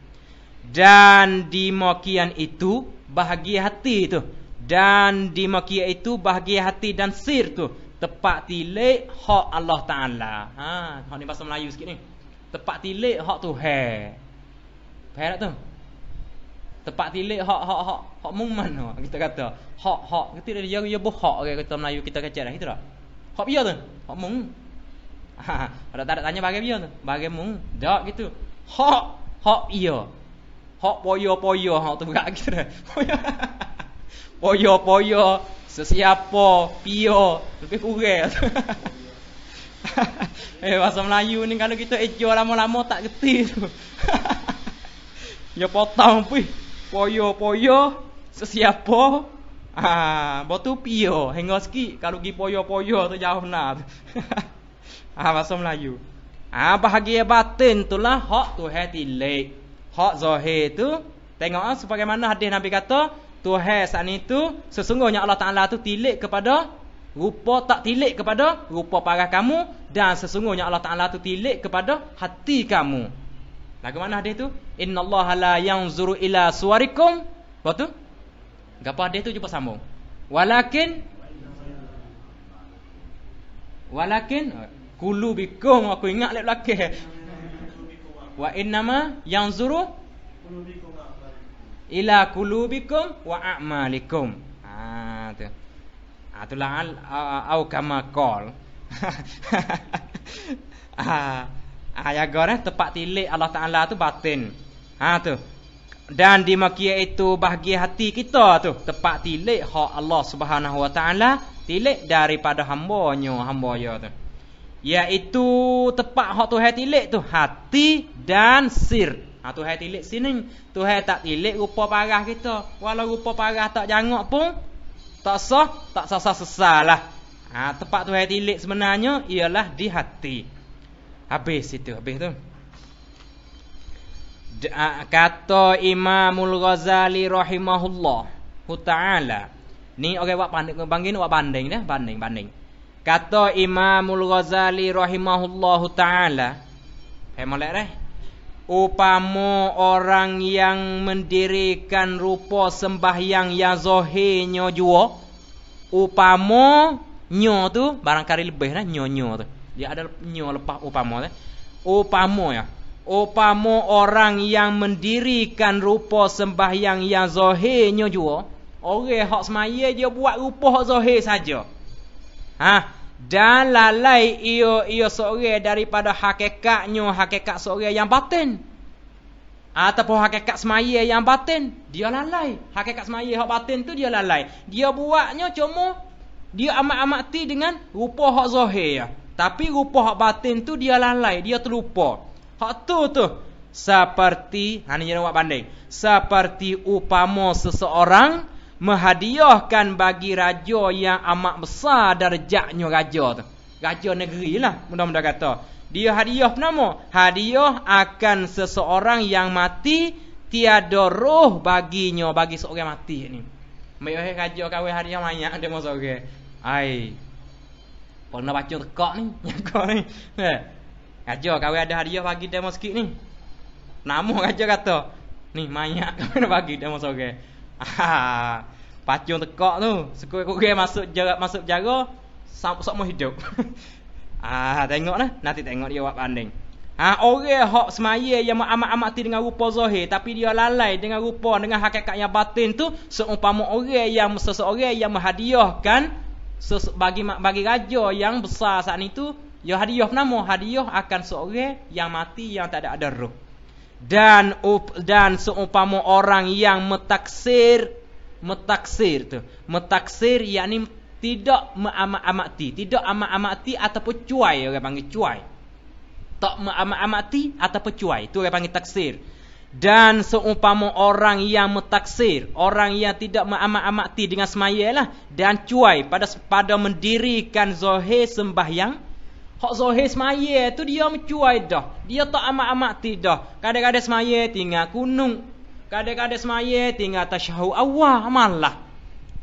Dan di dimakian itu bahagia hati itu dan di dimakian itu bahagia hati dan sir tu tepat tilik hak Allah Taala. Ha, hak ni bahasa Melayu sikit ni. Tepat tilik hak Tuhan. Khairat tu. tempat tilik hak hak hak hak mungman tu kita kata. Hak hak kita dia dia buh hak ke kata Melayu kita kecil dah itulah. Hak pia tu. Hak mung. Ha, ada tak tanya bagai pia tu? Bagai mung. Dak gitu. Hak hak iya. Hak poyo poyo hak tu gak gitu dah. Poyo poyo sesiapa pio lebih kurang. eh bahasa Melayu ni kalau kita ejo lama-lama tak getih tu. Ya potong pih. Poyo poyo sesiapo. Ha, ah, botu pio, hengoski, ski kalau gi poyo poyo tu jauh nak. ah, ha, bahasa Melayu. Ah, bahagia batin tu lah hak tu hati lek. Hak zahir tu tengok ah mana hati Nabi kata, tu Tuhan saat itu sesungguhnya Allah Taala tu tilik kepada rupa tak tilik kepada rupa parah kamu dan sesungguhnya Allah Taala tu tilik kepada hati kamu. Lagu mana hadis tu? Innallaha la yanzuru ila suwarikum. Apa tu? Gapa hadis tu jumpa sambung. Walakin Walakin kulu bikum aku ingat lek laki. Wa innama yang zuru ila kulubikum wa a'malikum. Ha tu. Ha tu lah au kama qol. Ha. Ayaga ah, ni tempat tilik Allah Taala tu batin. Ha tu. Dan di makia itu bahagia hati kita tu tempat tilik hak Allah Subhanahu Wa Taala tilik daripada hamba-Nya hamba ya tu. Iaitu tempat hak Tuhan tilik tu hati dan sir. Ha Tuhan tilik sini tu Tuhan tak tilik rupa parah kita. Walau rupa parah tak jangok pun tak sah, tak sah-sah sesalah. Ha tempat Tuhan tilik sebenarnya ialah di hati. Habis itu, habis tu. Kata Imamul Ghazali rahimahullah taala. Ni okey buat panding panggil buat panding dah, panding panding. Kata Imamul Ghazali rahimahullah taala. Hai molek dah. Upamu orang yang mendirikan rupa sembahyang yang zahirnya jua, upama nyo tu barangkali lebih dah nyo-nyo tu dia ada nyo lepas opamo eh. upama ya opamo orang yang mendirikan rupa sembahyang yang zahirnya jua orang hak semaya dia buat rupa hak zahir saja ha dan lalai ia ia seorang daripada hakikatnya hakikat seorang yang batin ataupun hakikat semaya yang batin dia lalai hakikat semaya hak batin tu dia lalai dia buatnya cuma dia amat amat ti dengan rupa hak zahir ya. Tapi rupa hak batin tu dia lalai, dia terlupa. Hak tu tu seperti hani jangan buat banding. Seperti upama seseorang menghadiahkan bagi raja yang amat besar darjatnya raja tu. Raja negeri lah mudah-mudah kata. Dia hadiah nama Hadiah akan seseorang yang mati tiada roh baginya bagi seorang mati ni. Mayuh raja kawin hadiah banyak demo masuk ke. Ai, kalau nak baca tekak ni Tekak ni Kajar eh, kau ada hadiah bagi demo sikit ni Nama kajar kata Ni mayak kau nak bagi demo sore Pacung tekak tu Sekurang-kurang masuk jarak Masuk jarak Sampai mau hidup Ah, tengok lah Nanti tengok dia buat banding Ha, orang hak semaya yang amat-amati dengan rupa zahir tapi dia lalai dengan rupa dengan hakikat yang batin tu seumpama orang yang seseorang yang menghadiahkan bagi bagi raja yang besar saat itu ya hadiah nama hadiah akan seorang yang mati yang tak ada ada roh dan up, dan seumpama orang yang metaksir metaksir tu mentaksir yakni tidak amat-amati tidak amat-amati ataupun cuai orang panggil cuai tak amat-amati ataupun cuai tu orang panggil taksir dan seumpama orang yang metaksir, orang yang tidak amat amati dengan semayalah dan cuai pada pada mendirikan zohir sembahyang, hak zohir semayal tu dia mencuai dah. Dia tak amat-amati dah. Kadang-kadang semayal tinggal gunung. Kadang-kadang semayal tinggal tasyahud Allah, malah.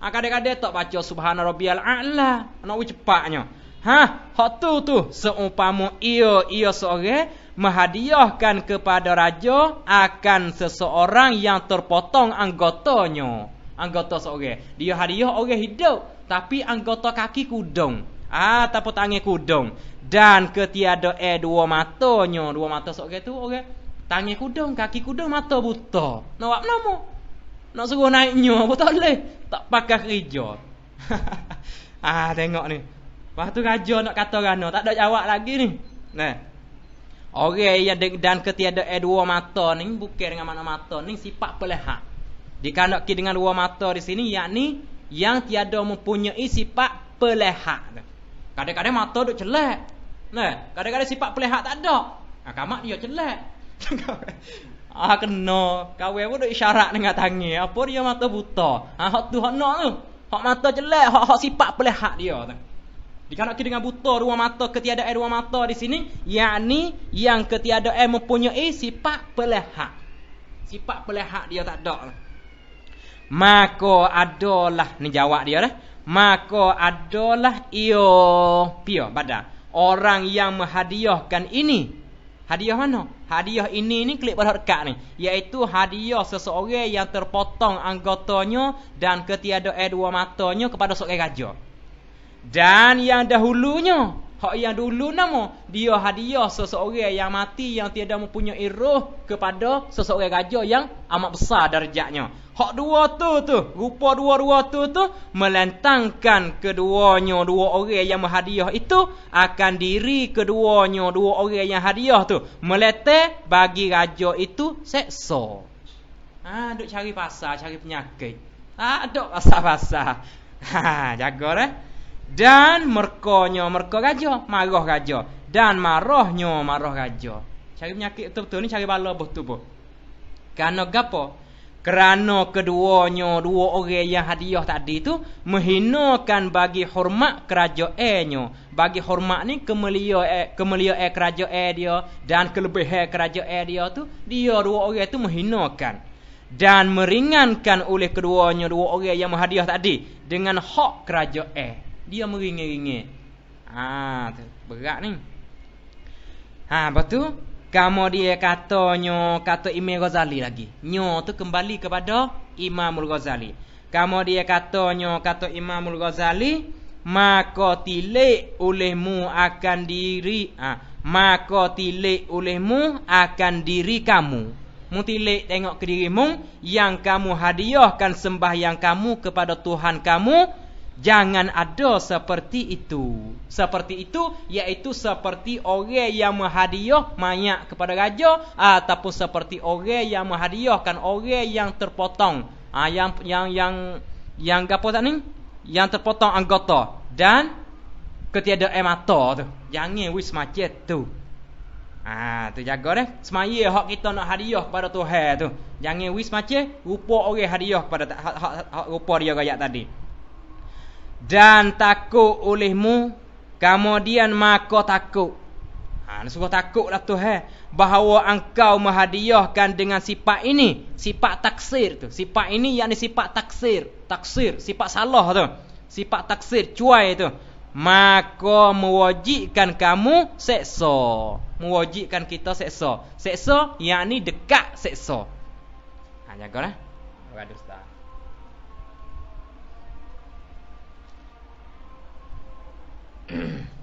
Ha, kadang-kadang tak baca subhana rabbiyal a'la. Nak cepatnya. Ha, hak tu tu seumpama ia ia seorang menghadiahkan kepada raja akan seseorang yang terpotong anggotanya. Anggota seorang. Dia hadiah orang hidup. Tapi anggota kaki kudung. Ah, tapi tangan kudung. Dan ketiada eh dua matanya. Dua mata seorang itu orang. Tangan kudung, kaki kudung, mata buta. Nak apa nama? Nak suruh naiknya apa tak boleh? Tak pakai kerja. ah, tengok ni. Lepas tu raja nak kata rana. Tak ada jawab lagi ni. Nah. Orang yang de- dan ketiada eh, dua mata ni bukan dengan mana mata ni sifat pelihat. Dikandaki dengan dua mata di sini yakni yang tiada mempunyai sifat pelihat. Kadang-kadang mata duk celak. Nah, kadang-kadang sifat pelihat tak ada. Ah kamak dia celak. ah kena kawe pun duk isyarat dengan tangi. Apa dia mata buta? Ah hak tu hak nak tu. Hak mata celak, hak hak sifat pelihat dia tu. Dikanaki dengan buta ruang mata ketiadaan ruang mata di sini yakni yang ketiadaan mempunyai sifat pelihat. Sifat pelihat dia tak ada. Maka adalah ni jawab dia dah. Maka adalah io pia pada Orang yang menghadiahkan ini. Hadiah mana? Hadiah ini ni klik pada dekat ni. Iaitu hadiah seseorang yang terpotong anggotanya dan ketiadaan dua matanya kepada seorang raja. Dan yang dahulunya Hak yang dulu nama Dia hadiah seseorang yang mati Yang tidak mempunyai roh Kepada seseorang gajah yang amat besar darjatnya Hak dua tu tu Rupa dua-dua tu tu Melentangkan keduanya dua orang yang berhadiah itu Akan diri keduanya dua orang yang hadiah tu Meletak bagi raja itu seksa Ha, duk cari pasal, cari penyakit. Ha, duk pasal-pasal. Ha, jaga dah. Eh? dan merkonyo merkoh gajo marah gajo dan marahnyo marah gajo cari penyakit tu betul ni cari bala bos tu pun kerana gapo kerana keduanya dua orang yang hadiah tadi tu menghinakan bagi hormat kerajaannya bagi hormat ni kemelia eh, kemelia eh kerajaan eh dia dan kelebihan kerajaan eh dia tu dia dua orang tu menghinakan dan meringankan oleh keduanya dua orang yang menghadiah tadi dengan hak kerajaan eh dia meringir-ringir. Ha, berat ni. Ha, lepas tu kamu dia katanya kata Imam Ghazali lagi. Nyo tu kembali kepada Imam Ghazali. Kamu dia katanya kata Imam Ghazali maka tilik olehmu akan diri ha, maka tilik olehmu akan diri kamu mutilik tengok ke dirimu yang kamu hadiahkan sembahyang kamu kepada Tuhan kamu Jangan ada seperti itu. Seperti itu iaitu seperti orang yang menghadiah mayat kepada raja ataupun seperti orang yang menghadiahkan orang yang terpotong. Ah yang yang yang yang gapo tak ni? Yang terpotong anggota dan ketiada air mata tu. Jangan wis macam tu. Ah tu jaga deh. Semaya hak kita nak hadiah kepada Tuhan tu. Jangan wis macam rupa orang hadiah kepada hak, hak, hak, rupa dia gayak tadi dan takut olehmu kemudian maka takut ha suruh takutlah tu eh? bahawa engkau menghadiahkan dengan sifat ini sifat taksir tu sifat ini Yang ni sifat taksir taksir sifat salah tu sifat taksir cuai tu maka mewajibkan kamu seksa mewajibkan kita seksa seksa yakni dekat seksa ha jagalah waduh ustaz mm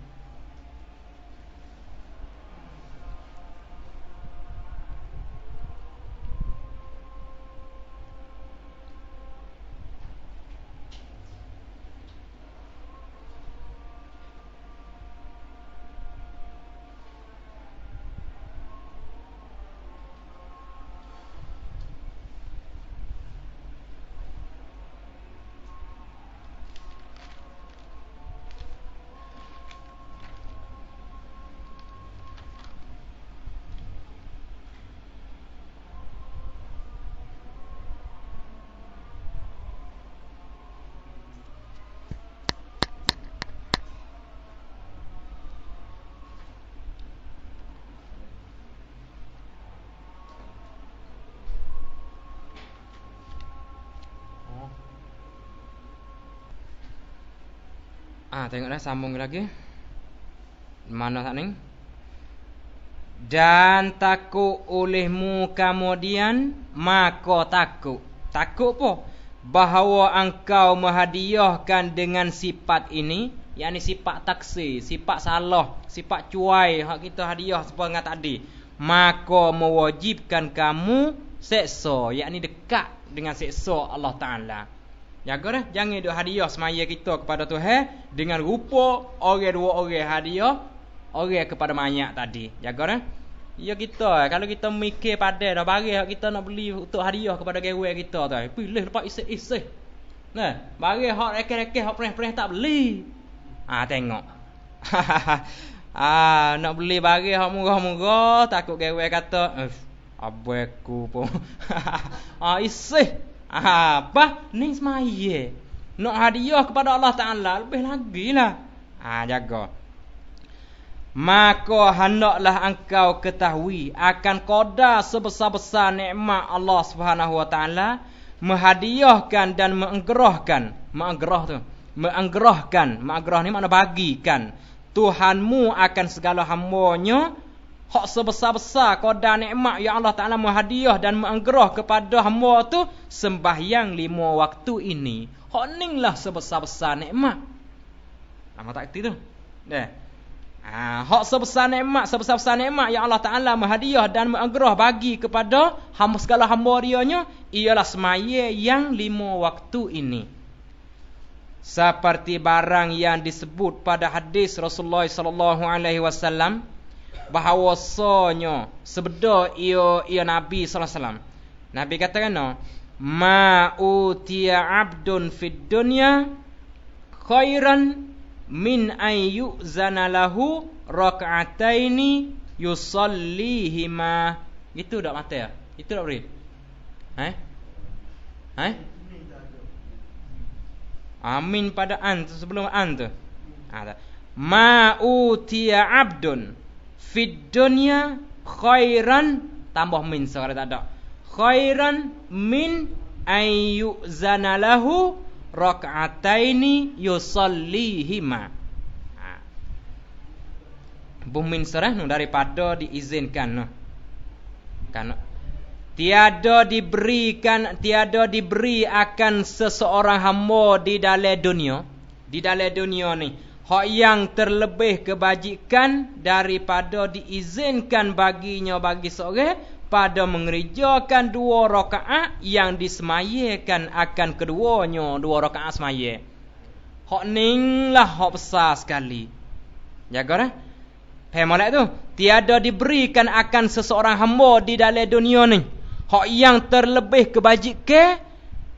Ah, tengoklah sambung lagi. Mana sat ni? Dan takut olehmu kemudian maka takut. Takut apa? Bahawa engkau menghadiahkan dengan sifat ini, yakni sifat taksi, sifat salah, sifat cuai hak kita hadiah sebab dengan tadi. Maka mewajibkan kamu seksa, yakni dekat dengan seksa Allah Ta'ala. Jaga dah jangan duk hadiah semaya kita kepada Tuhan dengan rupa orang dua orang hadiah orang kepada mayat tadi. Jaga dah. Ya kita kalau kita mikir pada dah barang hak kita nak beli untuk hadiah kepada gerwe kita tu. Pilih lepas isih-isih. Nah, barang hak rek-rek hak preh-preh tak beli. Ah ha, tengok. ah nak beli barang hak murah-murah takut gerwe kata, "Abaiku pun." ah isih. Apa? Ni semaya. Nak hadiah kepada Allah Ta'ala. Lebih lagi lah. Ha, jaga. Maka hendaklah engkau ketahui akan koda sebesar-besar nikmat Allah Subhanahu Wa Ta'ala menghadiahkan dan menggerahkan. Menggerah tu. Menggerahkan. Menggerah ni makna bagikan. Tuhanmu akan segala hambanya hak sebesar-besar kodar nikmat yang Allah Ta'ala menghadiah dan menggerah kepada hamba tu sembahyang lima waktu ini. Hak ni lah sebesar-besar nikmat. Lama tak kerti tu? Eh. Ha, hak sebesar nikmat, sebesar-besar nikmat yang Allah Ta'ala menghadiah dan menggerah bagi kepada hamba segala hamba rianya ialah semaya yang lima waktu ini. Seperti barang yang disebut pada hadis Rasulullah sallallahu alaihi wasallam bahawasanya sebeda ia ia Nabi sallallahu alaihi wasallam. Nabi kata kan ma utiya abdun fid dunya khairan min ayyu zanalahu rak'ataini yusallihima. Itu dak mata ya? Itu dak boleh. Eh? Eh? Amin pada an tu sebelum an tu. Ada. Ha, ma abdun fid dunya khairan tambah min suara tak ada khairan min ayu zanalahu rak'ataini yusallihima ha. Bum min serah nu daripada diizinkan nu. Kan tiada diberikan tiada diberi akan seseorang hamba di dalam dunia, di dalam dunia ni Hak yang terlebih kebajikan daripada diizinkan baginya bagi seorang pada mengerjakan dua rakaat yang disemayakan akan keduanya dua rakaat semaya. Hak ning lah hak besar sekali. Jaga dah. Paham malak tu? Tiada diberikan akan seseorang hamba di dalam dunia ni. Hak yang terlebih kebajikan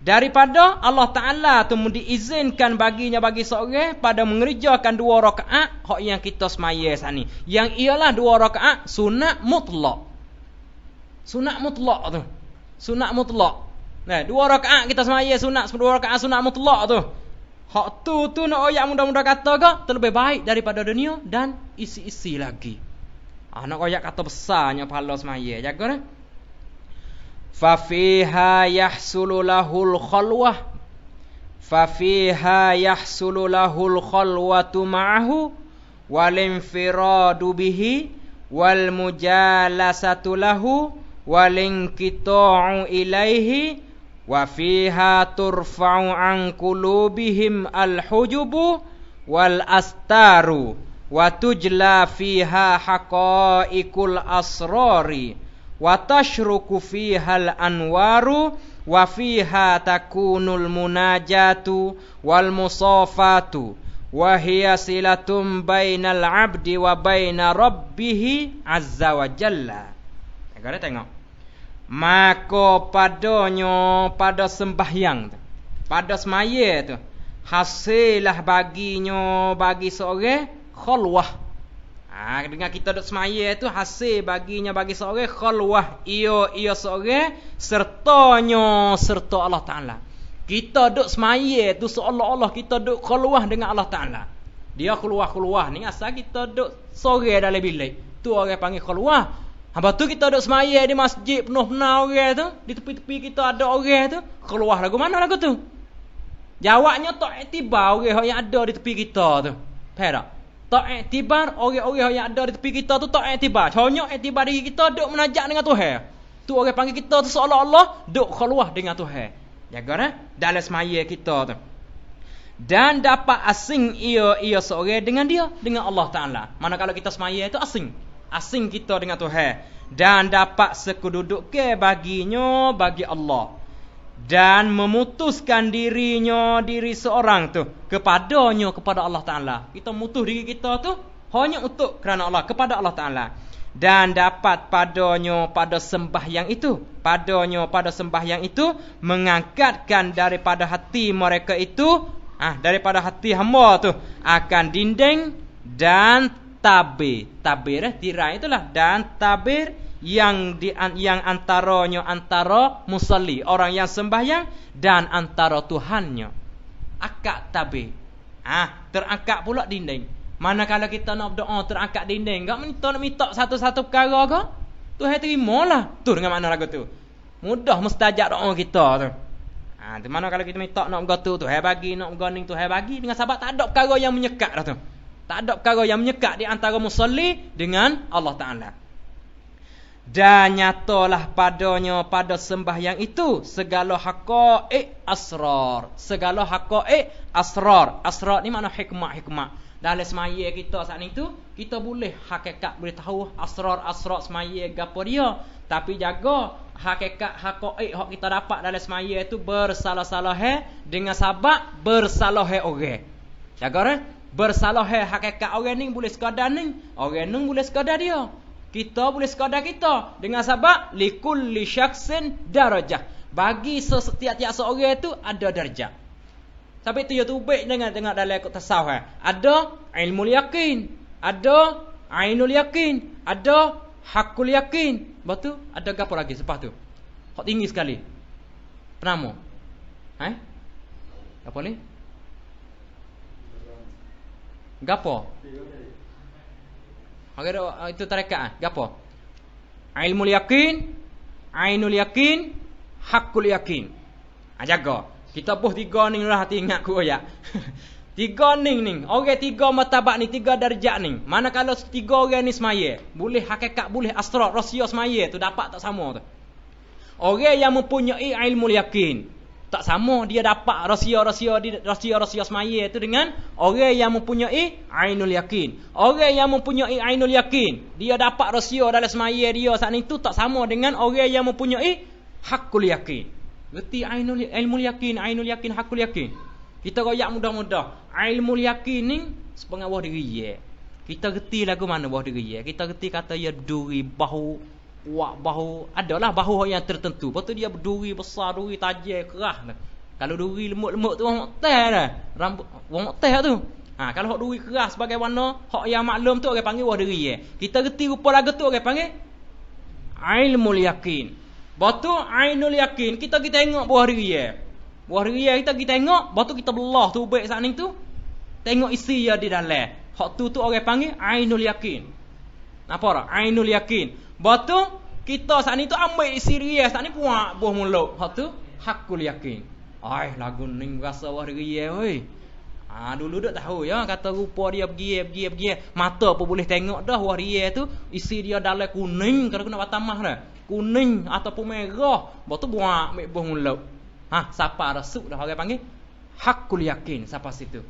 daripada Allah Taala tu diizinkan baginya bagi seorang pada mengerjakan dua rakaat hak yang kita semaya sini yang ialah dua rakaat sunat mutlak sunat mutlak tu sunat mutlak nah dua rakaat kita semaya sunat dua rakaat sunat mutlak tu hak tu tu nak ayat mudah-mudah kata ke terlebih baik daripada dunia dan isi-isi lagi anak ah, ayat kata besarnya pahala semaya jaga ya? fafiha yahsulu lahul khalwah fafiha yahsulu lahul khalwatu ma'ahu wal infiradu bihi wal mujalasatu lahu wal inqita'u ilaihi wa fiha turfa'u an qulubihim al hujubu wal astaru wa tujla fiha haqa'iqul asrari wa fiha al anwaru wa fiha takunul munajatu wal musafatu wa hiya silatum bainal abdi wa baina rabbih azza wa jalla kita tengok maka padanya pada sembahyang tu pada semaya tu hasilah baginya bagi seorang khulwah Ha, dengan kita duduk semaya tu hasil baginya bagi seorang khalwah ia ia seorang sertanya serta Allah Taala. Kita duduk semaya tu seolah-olah kita duduk khalwah dengan Allah Taala. Dia khalwah-khalwah ni asal kita duduk sore dalam bilik. Tu orang panggil khalwah. Apa tu kita duduk semaya di masjid penuh penuh orang tu, di tepi-tepi kita ada orang tu, khalwah lagu mana lagu tu? Jawabnya tak iktibar orang yang ada di tepi kita tu. Faham tak? Tak iktibar orang-orang yang ada di tepi kita tu tak iktibar. Hanya iktibar diri kita duk menajak dengan Tuhan. Tu orang panggil kita tu seolah Allah duk keluar dengan Tuhan. Jaga ya, nah kan, eh? dalam semaya kita tu. Dan dapat asing ia ia seorang dengan dia dengan Allah Taala. Mana kalau kita semaya itu asing. Asing kita dengan Tuhan dan dapat sekududuk ke baginya bagi Allah dan memutuskan dirinya diri seorang tu kepadanya kepada Allah Taala. Kita mutus diri kita tu hanya untuk kerana Allah kepada Allah Taala dan dapat padanya pada sembahyang itu padanya pada sembahyang itu mengangkatkan daripada hati mereka itu ah daripada hati hamba tu akan dinding dan tabir tabir eh, tirai itulah dan tabir yang di, yang antaranya antara musalli orang yang sembahyang dan antara Tuhannya akak tabi ah ha, terangkat pula dinding mana kalau kita nak berdoa terangkat dinding enggak minta nak minta satu-satu perkara ke Tuhan terimalah tu dengan mana lagu tu mudah mustajab doa kita tu ha, di mana kalau kita minta nak berdoa tu tu Tuhan bagi nak berdoa tu Tuhan bagi dengan sahabat tak ada perkara yang menyekat dah tu tak ada perkara yang menyekat di antara musalli dengan Allah Ta'ala. Dan nyatalah padanya pada yang itu segala haqa'iq asrar. Segala haqa'iq asrar. Asrar ni makna hikmah-hikmah. Dalam semaya kita saat ni tu, kita boleh hakikat boleh tahu asrar-asrar semaya gapo dia. Tapi jaga hakikat haqa'iq hak kita dapat dalam semaya itu bersalah-salah dengan sahabat bersalah orang. Jaga eh? Bersalah hakikat orang ni boleh sekadar ni. Orang ni boleh sekadar dia. Kita boleh sekadar kita dengan sebab likulli syaksin darajah. Bagi setiap-tiap seorang itu ada darjah. Tapi tu yang tubik dengan tengok dalam ikut tasawuf. Eh. Ada ilmu yakin. Ada ainul yakin. Ada hakul yakin. Lepas tu ada gapo lagi sebab tu? Kok tinggi sekali? Penama. Eh? Apa ni? Gapo? Maka oh, itu tarekat ah. Gapo? Ilmu yakin, ainul yakin, hakul yakin. Ah jaga. Kita puh tiga ni lah hati ingat ku ya. tiga ni ni. Okey tiga matabak ni, tiga darjat ni. Mana kalau tiga orang ni semaya, boleh hakikat boleh astral rasiah semaya tu dapat tak sama tu. Orang yang mempunyai ilmu yakin, tak sama dia dapat rahsia-rahsia rahsia-rahsia semaya itu dengan orang yang mempunyai ainul yakin. Orang yang mempunyai ainul yakin, dia dapat rahsia dalam semaya dia saat itu tak sama dengan orang yang mempunyai hakul yakin. Berarti ainul ilmu yakin, ainul yakin, hakul yakin. Kita royak mudah-mudah. Ilmu yakin ni sepengawah diri ya. Kita reti lagu mana bawah diri ya. Kita reti kata ya duri bahu Wah bahu adalah bahu yang tertentu lepas tu dia berduri besar duri tajam kerah kalau duri lembut-lembut tu orang teh dah rambut orang teh lah tu ha kalau hok duri kerah sebagai warna hok yang maklum tu orang panggil wah duri eh. kita reti rupa lagu tu orang panggil ilmul yakin batu ainul yakin kita kita tengok buah diri eh. buah diri eh, kita kita tengok batu kita belah tu baik sat tu tengok isi dia di dalam hok tu tu orang panggil ainul yakin Nampak tak? Ainul yakin. Batu kita saat ni tu ambil serius. Saat ni puak buah mulut. Hak tu hakul yakin. Ai lagu ni rasa wah diri ya oi. Ha, dulu dak tahu ya kata rupa dia pergi eh, pergi eh, pergi. Mata pun boleh tengok dah wah ria tu isi dia dalam kuning kalau kena batamah dah. Kuning ataupun merah. Bah tu buak ambil buah mulut. Ha siapa rasuk dah orang panggil? Hakul yakin siapa situ.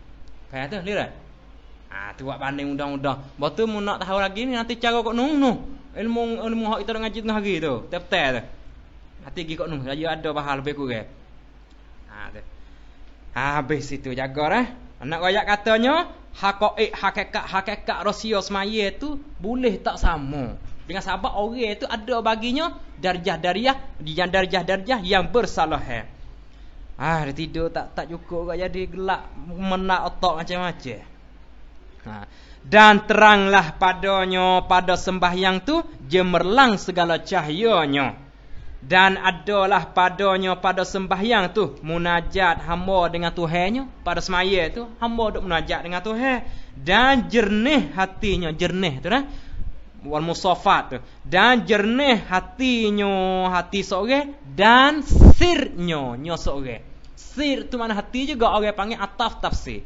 Kayak tu lihat. Right? Ah tu buat banding undang-undang. Bah tu mun nak tahu lagi ni nanti cara kok nung nung. Ilmu ilmu hak kita dengan tengah hari tu. Tetap tu. Hati gi kok nung. Saya ada bahal lebih kurang. Ah tu. habis situ jaga dah. Anak rakyat katanya hakik hakikat hakikat rosio semaya tu boleh tak sama. Dengan sahabat orang itu ada baginya darjah dariah yang darjah darjah yang bersalah. Ah dia tidur tak tak cukup kok jadi gelak menak otak macam-macam. Ha. Dan teranglah padanya pada sembahyang tu jemerlang segala cahayanya. Dan adalah padanya pada sembahyang tu munajat hamba dengan Tuhannya. Pada semaya tu hamba duk munajat dengan Tuhan. Dan jernih hatinya, jernih tu nah. Wal musafat tu. Dan jernih hatinya, hati seorang dan sirnya, nyo seorang. Sir tu mana hati juga orang panggil ataf tafsir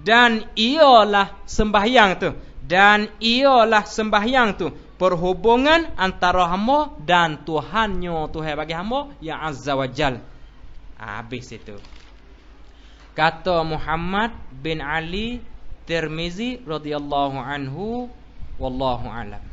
dan ialah sembahyang tu dan ialah sembahyang tu perhubungan antara hamba dan Tuhannya Tuhan bagi hamba yang azza wajal habis itu kata Muhammad bin Ali Tirmizi radhiyallahu anhu wallahu alam